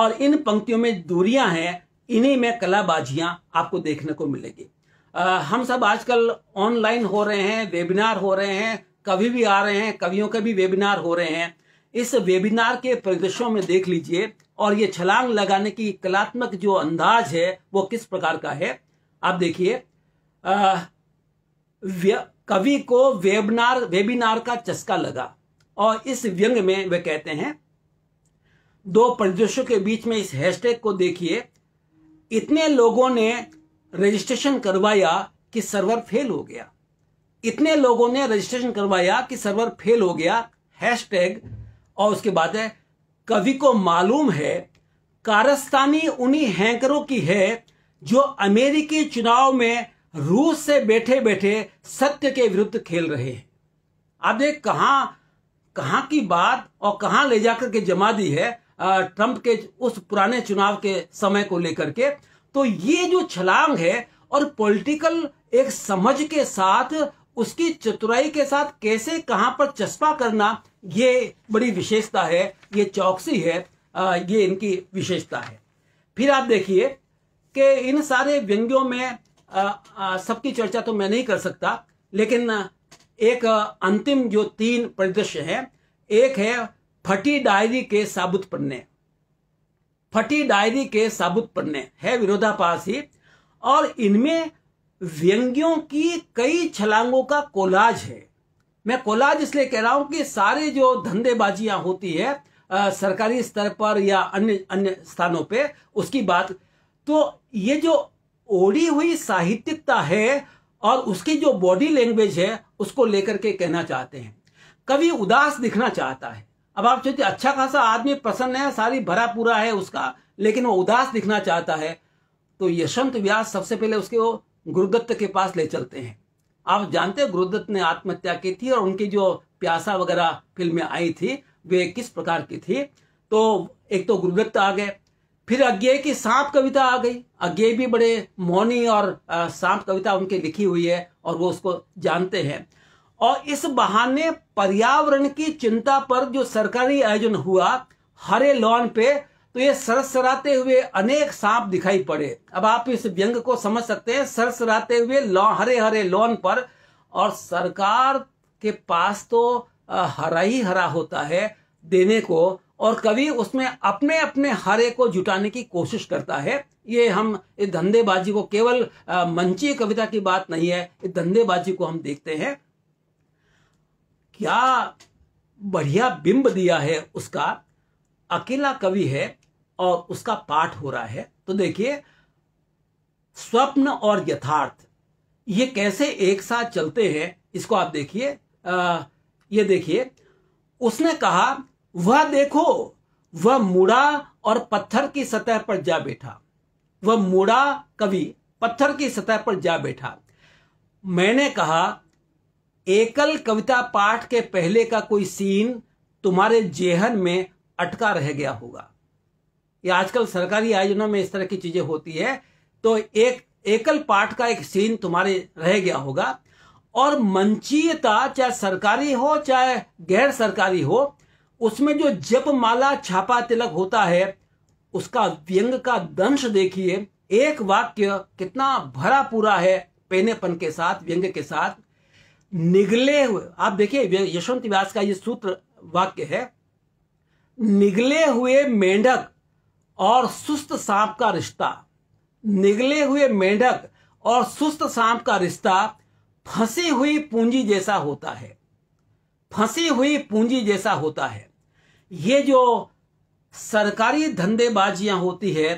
और इन पंक्तियों में दूरियां हैं इन्हीं में कलाबाजियां आपको देखने को मिलेगी हम सब आजकल ऑनलाइन हो रहे हैं वेबिनार हो रहे हैं कभी भी आ रहे हैं कवियों के भी वेबिनार हो रहे हैं इस वेबिनार के प्रदर्शनों में देख लीजिए और ये छलांग लगाने की कलात्मक जो अंदाज है वो किस प्रकार का है आप देखिए कवि को वेबिनार वेबिनार का चस्का लगा और इस व्यंग में वे कहते हैं दो परिदृश्यों के बीच में इस हैशटैग को देखिए इतने लोगों ने रजिस्ट्रेशन करवाया कि सर्वर फेल हो गया इतने लोगों ने रजिस्ट्रेशन करवाया कि सर्वर फेल हो गया हैशटैग और उसके बाद है कवि को मालूम है कारस्तानी उन्हीं हैंकरों की है जो अमेरिकी चुनाव में रूस से बैठे बैठे सत्य के विरुद्ध खेल रहे हैं आप देख कहा कहां की बात और कहां ले जाकर के जमा दी है ट्रंप के उस पुराने चुनाव के समय को लेकर के तो ये जो छलांग है और पॉलिटिकल एक समझ के साथ उसकी चतुराई के साथ कैसे कहां पर चस्पा करना ये बड़ी विशेषता है ये चौकसी है ये इनकी विशेषता है फिर आप देखिए कि इन सारे व्यंग्यों में सबकी चर्चा तो मैं नहीं कर सकता लेकिन एक अंतिम जो तीन परिदृश्य हैं एक है फटी डायरी के साबुत पन्ने फटी डायरी के साबुत पन्ने है ही और इनमें व्यंग्यों की कई छलांगों का कोलाज है मैं कोलाज इसलिए कह रहा हूं कि सारे जो धंधेबाजियां होती है आ, सरकारी स्तर पर या अन्य अन्य स्थानों पे उसकी बात तो ये जो ओढ़ी हुई साहित्यिकता है और उसकी जो बॉडी लैंग्वेज है उसको लेकर के कहना चाहते हैं कवि उदास दिखना चाहता है अब आप सोचिए अच्छा खासा आदमी प्रसन्न है सारी भरा पूरा है उसका लेकिन वो उदास दिखना चाहता है तो यशवंत व्यास सबसे पहले उसके वो गुरुदत्त के पास ले चलते हैं आप जानते हैं गुरुदत्त ने आत्महत्या की थी और उनकी जो प्यासा वगैरह फिल्में आई थी वे किस प्रकार की थी तो एक तो गुरुदत्त आ गए फिर अज्ञे की सांप कविता आ गई अज्ञे भी बड़े मौनी और सांप कविता उनके लिखी हुई है और वो उसको जानते हैं और इस बहाने पर्यावरण की चिंता पर जो सरकारी आयोजन हुआ हरे लॉन पे तो ये सरसराते हुए अनेक सांप दिखाई पड़े अब आप इस व्यंग को समझ सकते हैं सरसराते हुए लॉन हरे हरे लॉन पर और सरकार के पास तो हरा ही हरा होता है देने को और कवि उसमें अपने अपने हरे को जुटाने की कोशिश करता है ये हम इस धंधेबाजी को केवल मंची कविता की बात नहीं है इस धंधेबाजी को हम देखते हैं क्या बढ़िया बिंब दिया है उसका अकेला कवि है और उसका पाठ हो रहा है तो देखिए स्वप्न और यथार्थ ये कैसे एक साथ चलते हैं इसको आप देखिए ये देखिए उसने कहा वह देखो वह मुड़ा और पत्थर की सतह पर जा बैठा वह मुड़ा कवि पत्थर की सतह पर जा बैठा मैंने कहा एकल कविता पाठ के पहले का कोई सीन तुम्हारे जेहन में अटका रह गया होगा ये आजकल सरकारी आयोजनों में इस तरह की चीजें होती है तो एक एकल पाठ का एक सीन तुम्हारे रह गया होगा और मंचीयता चाहे सरकारी हो चाहे गैर सरकारी हो उसमें जो जब माला छापा तिलक होता है उसका व्यंग का दंश देखिए एक वाक्य कितना भरा पूरा है पेनेपन के साथ व्यंग के साथ निगले हुए आप देखिए यशवंत व्यास का ये सूत्र वाक्य है निगले हुए मेंढक और सुस्त सांप का रिश्ता निगले हुए मेंढक और सुस्त सांप का रिश्ता फंसी हुई पूंजी जैसा होता है फंसी हुई पूंजी जैसा होता है ये जो सरकारी धंधेबाजियां होती है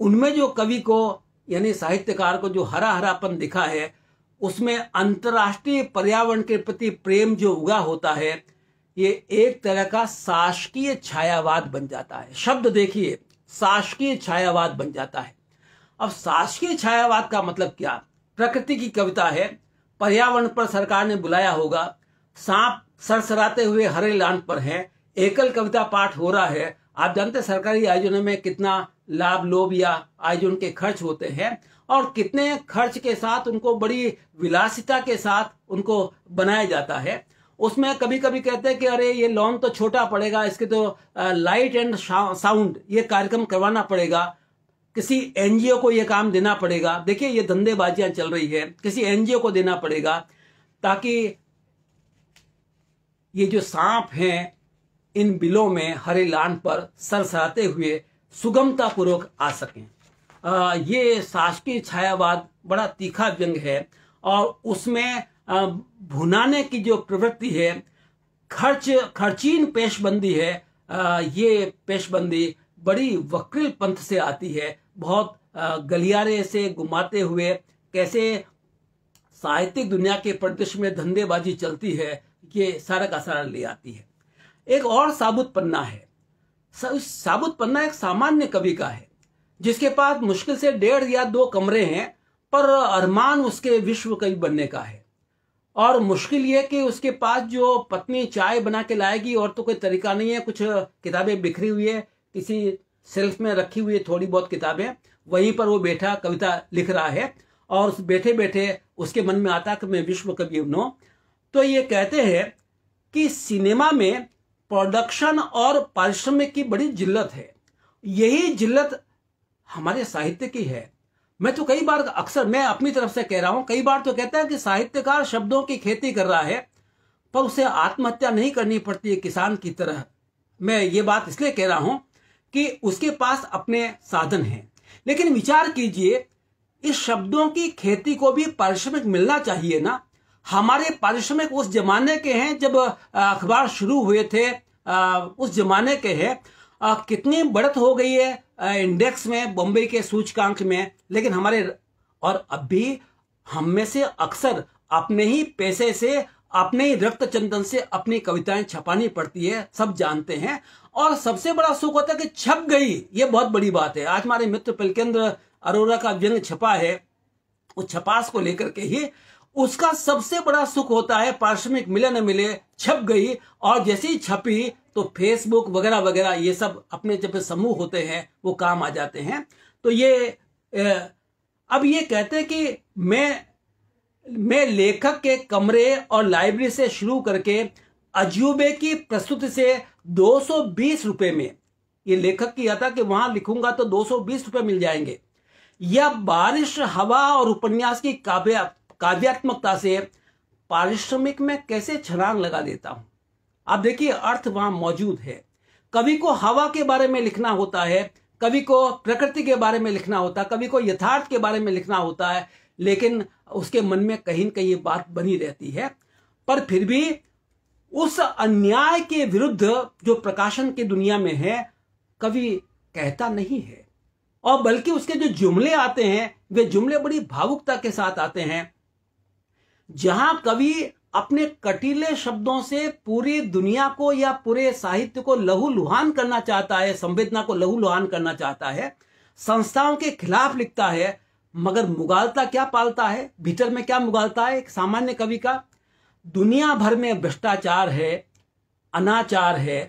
उनमें जो कवि को यानी साहित्यकार को जो हरा हरापन दिखा है उसमें अंतर्राष्ट्रीय पर्यावरण के प्रति प्रेम जो उगा होता है ये एक तरह का शासकीय छायावाद बन जाता है शब्द देखिए शासकीय छायावाद बन जाता है अब शासकीय छायावाद का मतलब क्या प्रकृति की कविता है पर्यावरण पर सरकार ने बुलाया होगा सांप सरसराते हुए हरे लान पर है एकल कविता पाठ हो रहा है आप जानते सरकारी आयोजनों में कितना लाभ लोभ या आयोजन के खर्च होते हैं और कितने खर्च के साथ उनको बड़ी विलासिता के साथ उनको बनाया जाता है उसमें कभी कभी कहते हैं कि अरे ये लॉन तो छोटा पड़ेगा इसके तो लाइट एंड साउंड ये कार्यक्रम करवाना पड़ेगा किसी एनजीओ को ये काम देना पड़ेगा देखिए ये धंधेबाजियां चल रही है किसी एनजीओ को देना पड़ेगा ताकि ये जो सांप हैं इन बिलों में हरे लान पर सरसराते हुए सुगमतापूर्वक आ सकें ये शासकीय छायावाद बड़ा तीखा व्यंग है और उसमें भुनाने की जो प्रवृत्ति है खर्च खर्चीन पेशबंदी है ये पेशबंदी बड़ी वक्रिल पंथ से आती है बहुत गलियारे से घुमाते हुए कैसे साहित्यिक दुनिया के प्रदेश में धंधेबाजी चलती है ये सारा का सारा ले आती है एक और साबुत पन्ना है साबुत पन्ना एक सामान्य कवि का है जिसके पास मुश्किल से डेढ़ या दो कमरे हैं पर अरमान उसके विश्व कई बनने का है और मुश्किल यह कि उसके पास जो पत्नी चाय बना के लाएगी और तो कोई तरीका नहीं है कुछ किताबें बिखरी हुई है किसी सेल्फ में रखी हुई है थोड़ी बहुत किताबें वहीं पर वो बैठा कविता लिख रहा है और उस बैठे बैठे उसके मन में आता कि मैं विश्व कवि बनो तो ये कहते हैं कि सिनेमा में प्रोडक्शन और पारिश्रमिक की बड़ी जिल्लत है यही जिल्लत हमारे साहित्य की है मैं तो कई बार अक्सर मैं अपनी तरफ से कह रहा हूं कई बार तो कहता है कि साहित्यकार शब्दों की खेती कर रहा है पर उसे आत्महत्या नहीं करनी पड़ती है किसान की तरह मैं ये बात इसलिए कह रहा हूं कि उसके पास अपने साधन हैं लेकिन विचार कीजिए इस शब्दों की खेती को भी पारिश्रमिक मिलना चाहिए ना हमारे पारिश्रमिक उस जमाने के हैं जब अखबार शुरू हुए थे उस जमाने के हैं कितनी बढ़त हो गई है इंडेक्स में बम्बई के सूचकांक में लेकिन हमारे और अब भी हम में से अक्सर अपने ही पैसे से अपने ही रक्त चंदन से अपनी कविताएं छपानी पड़ती है सब जानते हैं और सबसे बड़ा सुख होता है कि छप गई ये बहुत बड़ी बात है आज हमारे मित्र पिलकेंद्र अरोरा का व्यंग छपा है उस छपास को लेकर के ही उसका सबसे बड़ा सुख होता है पार्श्विक मिले न मिले छप गई और जैसी छपी तो फेसबुक वगैरह वगैरह ये सब अपने जब समूह होते हैं वो काम आ जाते हैं तो ये अब ये कहते हैं कि मैं मैं लेखक के कमरे और लाइब्रेरी से शुरू करके अजूबे की प्रस्तुति से 220 रुपए में ये लेखक किया था कि वहां लिखूंगा तो 220 रुपए मिल जाएंगे या बारिश हवा और उपन्यास की काव्य काव्यात्मकता से पारिश्रमिक में कैसे छलांग लगा देता हूं आप देखिए अर्थ वहां मौजूद है कवि को हवा के बारे में लिखना होता है कवि को प्रकृति के बारे में लिखना होता है कवि को यथार्थ के बारे में लिखना होता है लेकिन उसके मन में कहीं न कहीं बात बनी रहती है पर फिर भी उस अन्याय के विरुद्ध जो प्रकाशन की दुनिया में है कवि कहता नहीं है और बल्कि उसके जो जुमले आते हैं वे जुमले बड़ी भावुकता के साथ आते हैं जहां कवि अपने कटिले शब्दों से पूरी दुनिया को या पूरे साहित्य को लहूलुहान करना चाहता है संवेदना को लहूलुहान करना चाहता है संस्थाओं के खिलाफ लिखता है मगर मुगालता क्या पालता है भीतर में क्या मुगालता है एक सामान्य कवि का दुनिया भर में भ्रष्टाचार है अनाचार है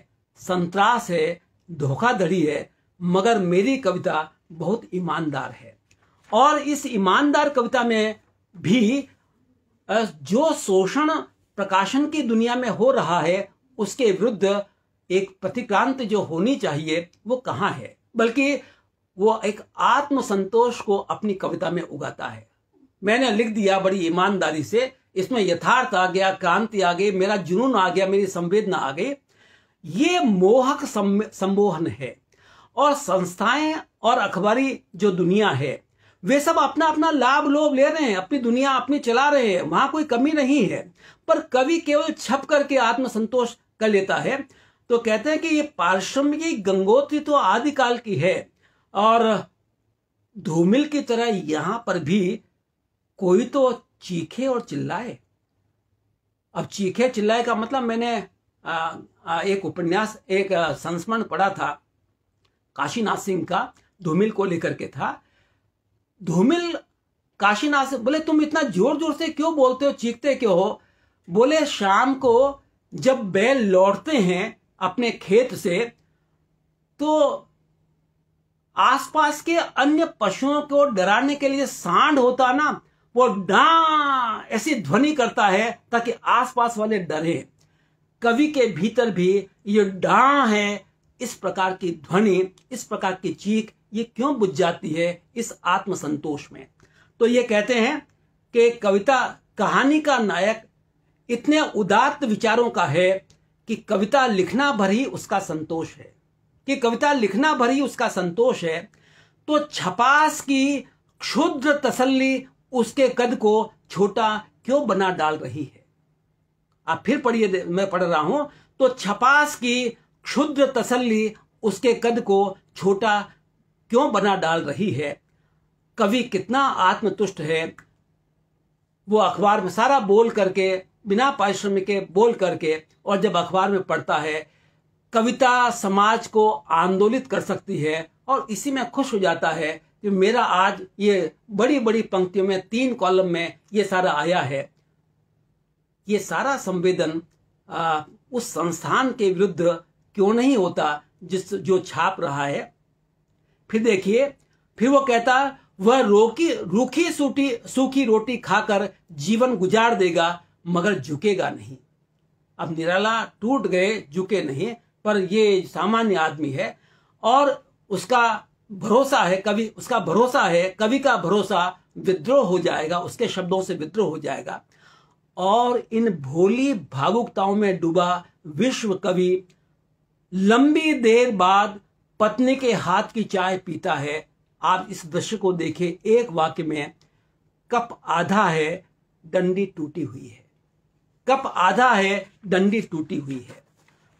संतरास है धोखाधड़ी है मगर मेरी कविता बहुत ईमानदार है और इस ईमानदार कविता में भी जो शोषण प्रकाशन की दुनिया में हो रहा है उसके विरुद्ध एक प्रतिक्रांत जो होनी चाहिए वो कहाँ है बल्कि वो एक आत्मसंतोष को अपनी कविता में उगाता है मैंने लिख दिया बड़ी ईमानदारी से इसमें यथार्थ आ गया क्रांति आ गई मेरा जुनून आ गया मेरी संवेदना आ गई ये मोहक सम्मोहन है और संस्थाएं और अखबारी जो दुनिया है वे सब अपना अपना लाभ लोभ ले रहे हैं अपनी दुनिया अपनी चला रहे हैं वहां कोई कमी नहीं है पर कवि केवल छप करके आत्मसंतोष कर लेता है तो कहते हैं कि ये पार्श्वम की गंगोत्री तो आदिकाल की है और धूमिल की तरह यहां पर भी कोई तो चीखे और चिल्लाए अब चीखे चिल्लाए का मतलब मैंने आ, आ, एक उपन्यास एक संस्मरण पढ़ा था काशीनाथ सिंह का धूमिल को लेकर के था धूमिल काशीनाथ से बोले तुम इतना जोर जोर से क्यों बोलते हो चीखते क्यों हो बोले शाम को जब बैल लौटते हैं अपने खेत से तो आसपास के अन्य पशुओं को डराने के लिए सांड होता ना वो डा ऐसी ध्वनि करता है ताकि आसपास वाले डरे कवि के भीतर भी ये डा है इस प्रकार की ध्वनि इस प्रकार की चीख ये क्यों बुझ जाती है इस आत्मसंतोष में तो ये कहते हैं कि कविता कहानी का नायक इतने उदात्त विचारों का है कि कविता लिखना भर ही उसका संतोष है कि कविता लिखना भर ही उसका संतोष है तो छपास की क्षुद्र तसल्ली उसके कद को छोटा क्यों बना डाल रही है आप फिर पढ़िए मैं पढ़ रहा हूं तो छपास की क्षुद्र तसल्ली उसके कद को छोटा क्यों बना डाल रही है कवि कितना आत्मतुष्ट है वो अखबार में सारा बोल करके बिना पारिश्रमिक के बोल करके और जब अखबार में पढ़ता है कविता समाज को आंदोलित कर सकती है और इसी में खुश हो जाता है कि मेरा आज ये बड़ी बड़ी पंक्तियों में तीन कॉलम में ये सारा आया है ये सारा संवेदन उस संस्थान के विरुद्ध क्यों नहीं होता जिस जो छाप रहा है फिर देखिए फिर वो कहता वह रोकी रूखी सूटी सूखी रोटी खाकर जीवन गुजार देगा मगर झुकेगा नहीं अब निराला टूट गए झुके नहीं पर ये सामान्य आदमी है और उसका भरोसा है कवि उसका भरोसा है कवि का भरोसा विद्रोह हो जाएगा उसके शब्दों से विद्रोह हो जाएगा और इन भोली भावुकताओं में डूबा विश्व कवि लंबी देर बाद पत्नी के हाथ की चाय पीता है आप इस दृश्य को देखें एक वाक्य में कप आधा है डंडी टूटी हुई है कप आधा है डंडी टूटी हुई है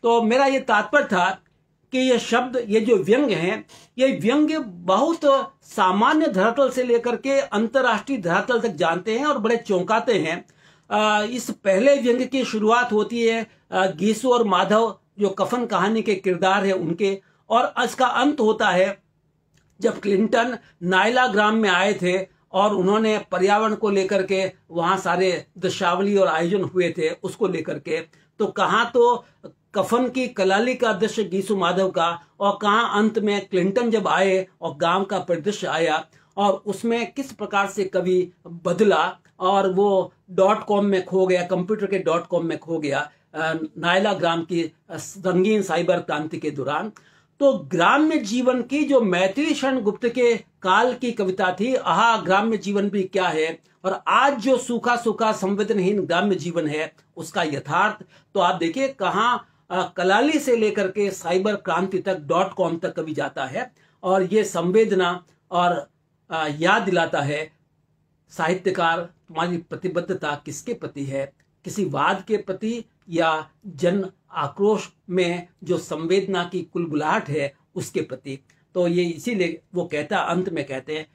तो मेरा यह तात्पर्य था कि यह शब्द ये जो व्यंग हैं ये व्यंग बहुत सामान्य धरातल से लेकर के अंतर्राष्ट्रीय धरातल तक जानते हैं और बड़े चौंकाते हैं इस पहले व्यंग की शुरुआत होती है गीसु और माधव जो कफन कहानी के किरदार है उनके और इसका अंत होता है जब क्लिंटन नायला ग्राम में आए थे और उन्होंने पर्यावरण को लेकर के वहां सारे दशावली और आयोजन हुए थे उसको लेकर के तो कहा तो कफन की कलाली का दृश्य गीसु माधव का और कहा अंत में क्लिंटन जब आए और गांव का परिदृश्य आया और उसमें किस प्रकार से कवि बदला और वो डॉट कॉम में खो गया कंप्यूटर के डॉट कॉम में खो गया नायला ग्राम की रंगीन साइबर क्रांति के दौरान तो ग्राम्य जीवन की जो मैत्री शरण गुप्त के काल की कविता थी आहा ग्राम्य जीवन भी क्या है और आज जो सूखा सूखा संवेदनहीन ग्राम्य जीवन है उसका यथार्थ तो आप देखिए कहा कलाली से लेकर के साइबर क्रांति तक डॉट कॉम तक कवि जाता है और ये संवेदना और याद दिलाता है साहित्यकार तुम्हारी प्रतिबद्धता किसके प्रति है किसी वाद के प्रति या जन आक्रोश में जो संवेदना की गुलाहट है उसके प्रति तो ये इसीलिए वो कहता अंत में कहते हैं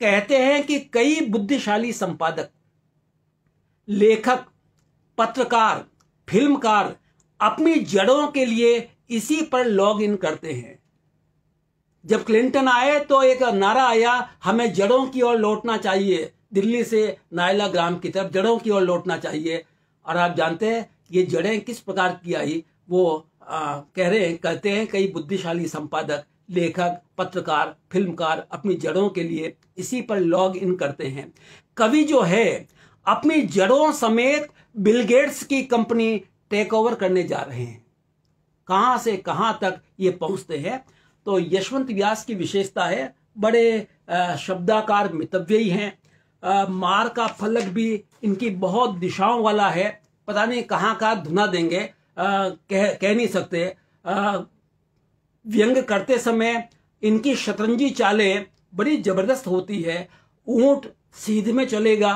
कहते हैं कि कई बुद्धिशाली संपादक लेखक पत्रकार फिल्मकार अपनी जड़ों के लिए इसी पर लॉग इन करते हैं जब क्लिंटन आए तो एक नारा आया हमें जड़ों की ओर लौटना चाहिए दिल्ली से नायला ग्राम की तरफ जड़ों की ओर लौटना चाहिए और आप जानते हैं ये जड़ें किस प्रकार की आई वो आ, कह रहे हैं कहते हैं कई बुद्धिशाली संपादक लेखक पत्रकार फिल्मकार अपनी जड़ों के लिए इसी पर लॉग इन करते हैं कवि जो है अपनी जड़ों समेत बिलगेट्स की कंपनी टेक ओवर करने जा रहे हैं कहां से कहां तक ये पहुंचते हैं तो यशवंत व्यास की विशेषता है बड़े शब्दाकार मितव्ययी हैं मार का फलक भी इनकी बहुत दिशाओं वाला है पता नहीं कहाँ कहाँ धुना देंगे आ, कह कह नहीं सकते व्यंग करते समय इनकी शतरंजी चालें बड़ी जबरदस्त होती है ऊंट सीधे में चलेगा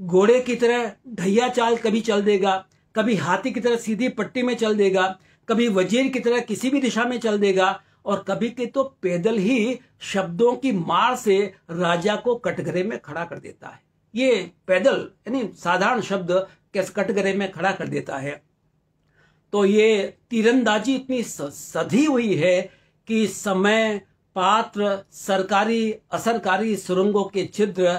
घोड़े की तरह ढैया चाल कभी चल देगा कभी हाथी की तरह सीधी पट्टी में चल देगा कभी वजीर की तरह किसी भी दिशा में चल देगा और कभी के तो पैदल ही शब्दों की मार से राजा को कटघरे में खड़ा कर देता है ये पैदल यानी साधारण शब्द किस कटघरे में खड़ा कर देता है तो ये तीरंदाजी इतनी सधी हुई है कि समय पात्र सरकारी असरकारी सुरंगों के छिद्र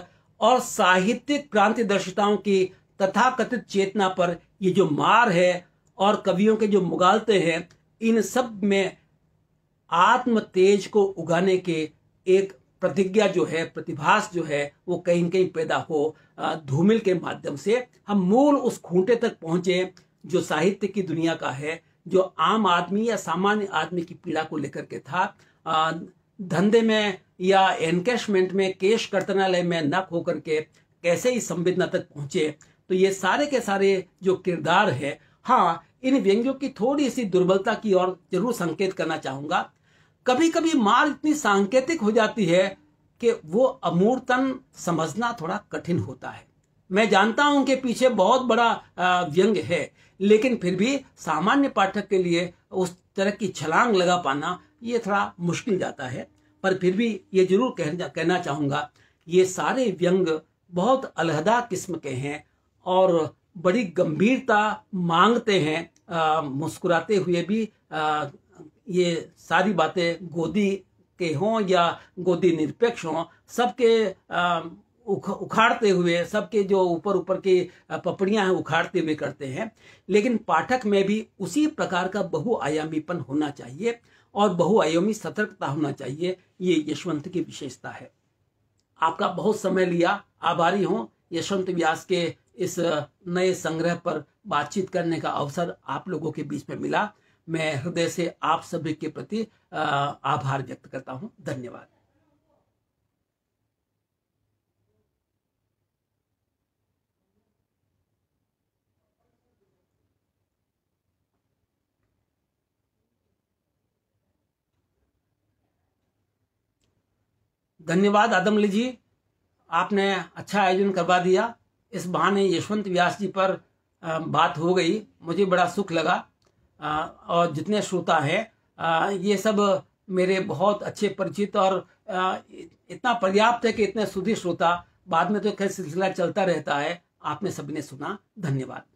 और साहित्यिक क्रांति दर्शिताओं की तथाकथित चेतना पर ये जो मार है और कवियों के जो मुगालते हैं इन सब में आत्म तेज को उगाने के एक प्रतिज्ञा जो है प्रतिभास जो है वो कहीं कहीं पैदा हो धूमिल के माध्यम से हम मूल उस खूंटे तक पहुंचे जो साहित्य की दुनिया का है जो आम आदमी या सामान्य आदमी की पीड़ा को लेकर के था धंधे में या एनकेशमेंट में केश कर्तनालय में न होकर के कैसे ही संवेदना तक पहुंचे तो ये सारे के सारे जो किरदार है हाँ इन व्यंग्यों की थोड़ी सी दुर्बलता की ओर जरूर संकेत करना चाहूंगा कभी कभी मार इतनी सांकेतिक हो जाती है कि वो अमूर्तन समझना थोड़ा कठिन होता है मैं जानता हूं कि पीछे बहुत बड़ा व्यंग है लेकिन फिर भी सामान्य पाठक के लिए उस तरह की छलांग लगा पाना ये थोड़ा मुश्किल जाता है पर फिर भी ये जरूर कहना कहना चाहूँगा ये सारे व्यंग बहुत अलहदा किस्म के हैं और बड़ी गंभीरता मांगते हैं मुस्कुराते हुए भी ये सारी बातें गोदी के हों या गोदी निरपेक्ष हों सबके उखाड़ते हुए सबके जो ऊपर ऊपर की पपड़ियां हैं उखाड़ते हुए करते हैं लेकिन पाठक में भी उसी प्रकार का बहुआयामीपन होना चाहिए और बहुआयामी सतर्कता होना चाहिए ये यशवंत की विशेषता है आपका बहुत समय लिया आभारी हूँ यशवंत व्यास के इस नए संग्रह पर बातचीत करने का अवसर आप लोगों के बीच में मिला मैं हृदय से आप सभी के प्रति आभार व्यक्त करता हूं धन्यवाद धन्यवाद आदमली जी आपने अच्छा आयोजन करवा दिया इस बहाने यशवंत व्यास जी पर बात हो गई मुझे बड़ा सुख लगा और जितने श्रोता है ये सब मेरे बहुत अच्छे परिचित और इतना पर्याप्त है कि इतने सुधी श्रोता बाद में तो खैर सिलसिला चलता रहता है आपने सभी ने सुना धन्यवाद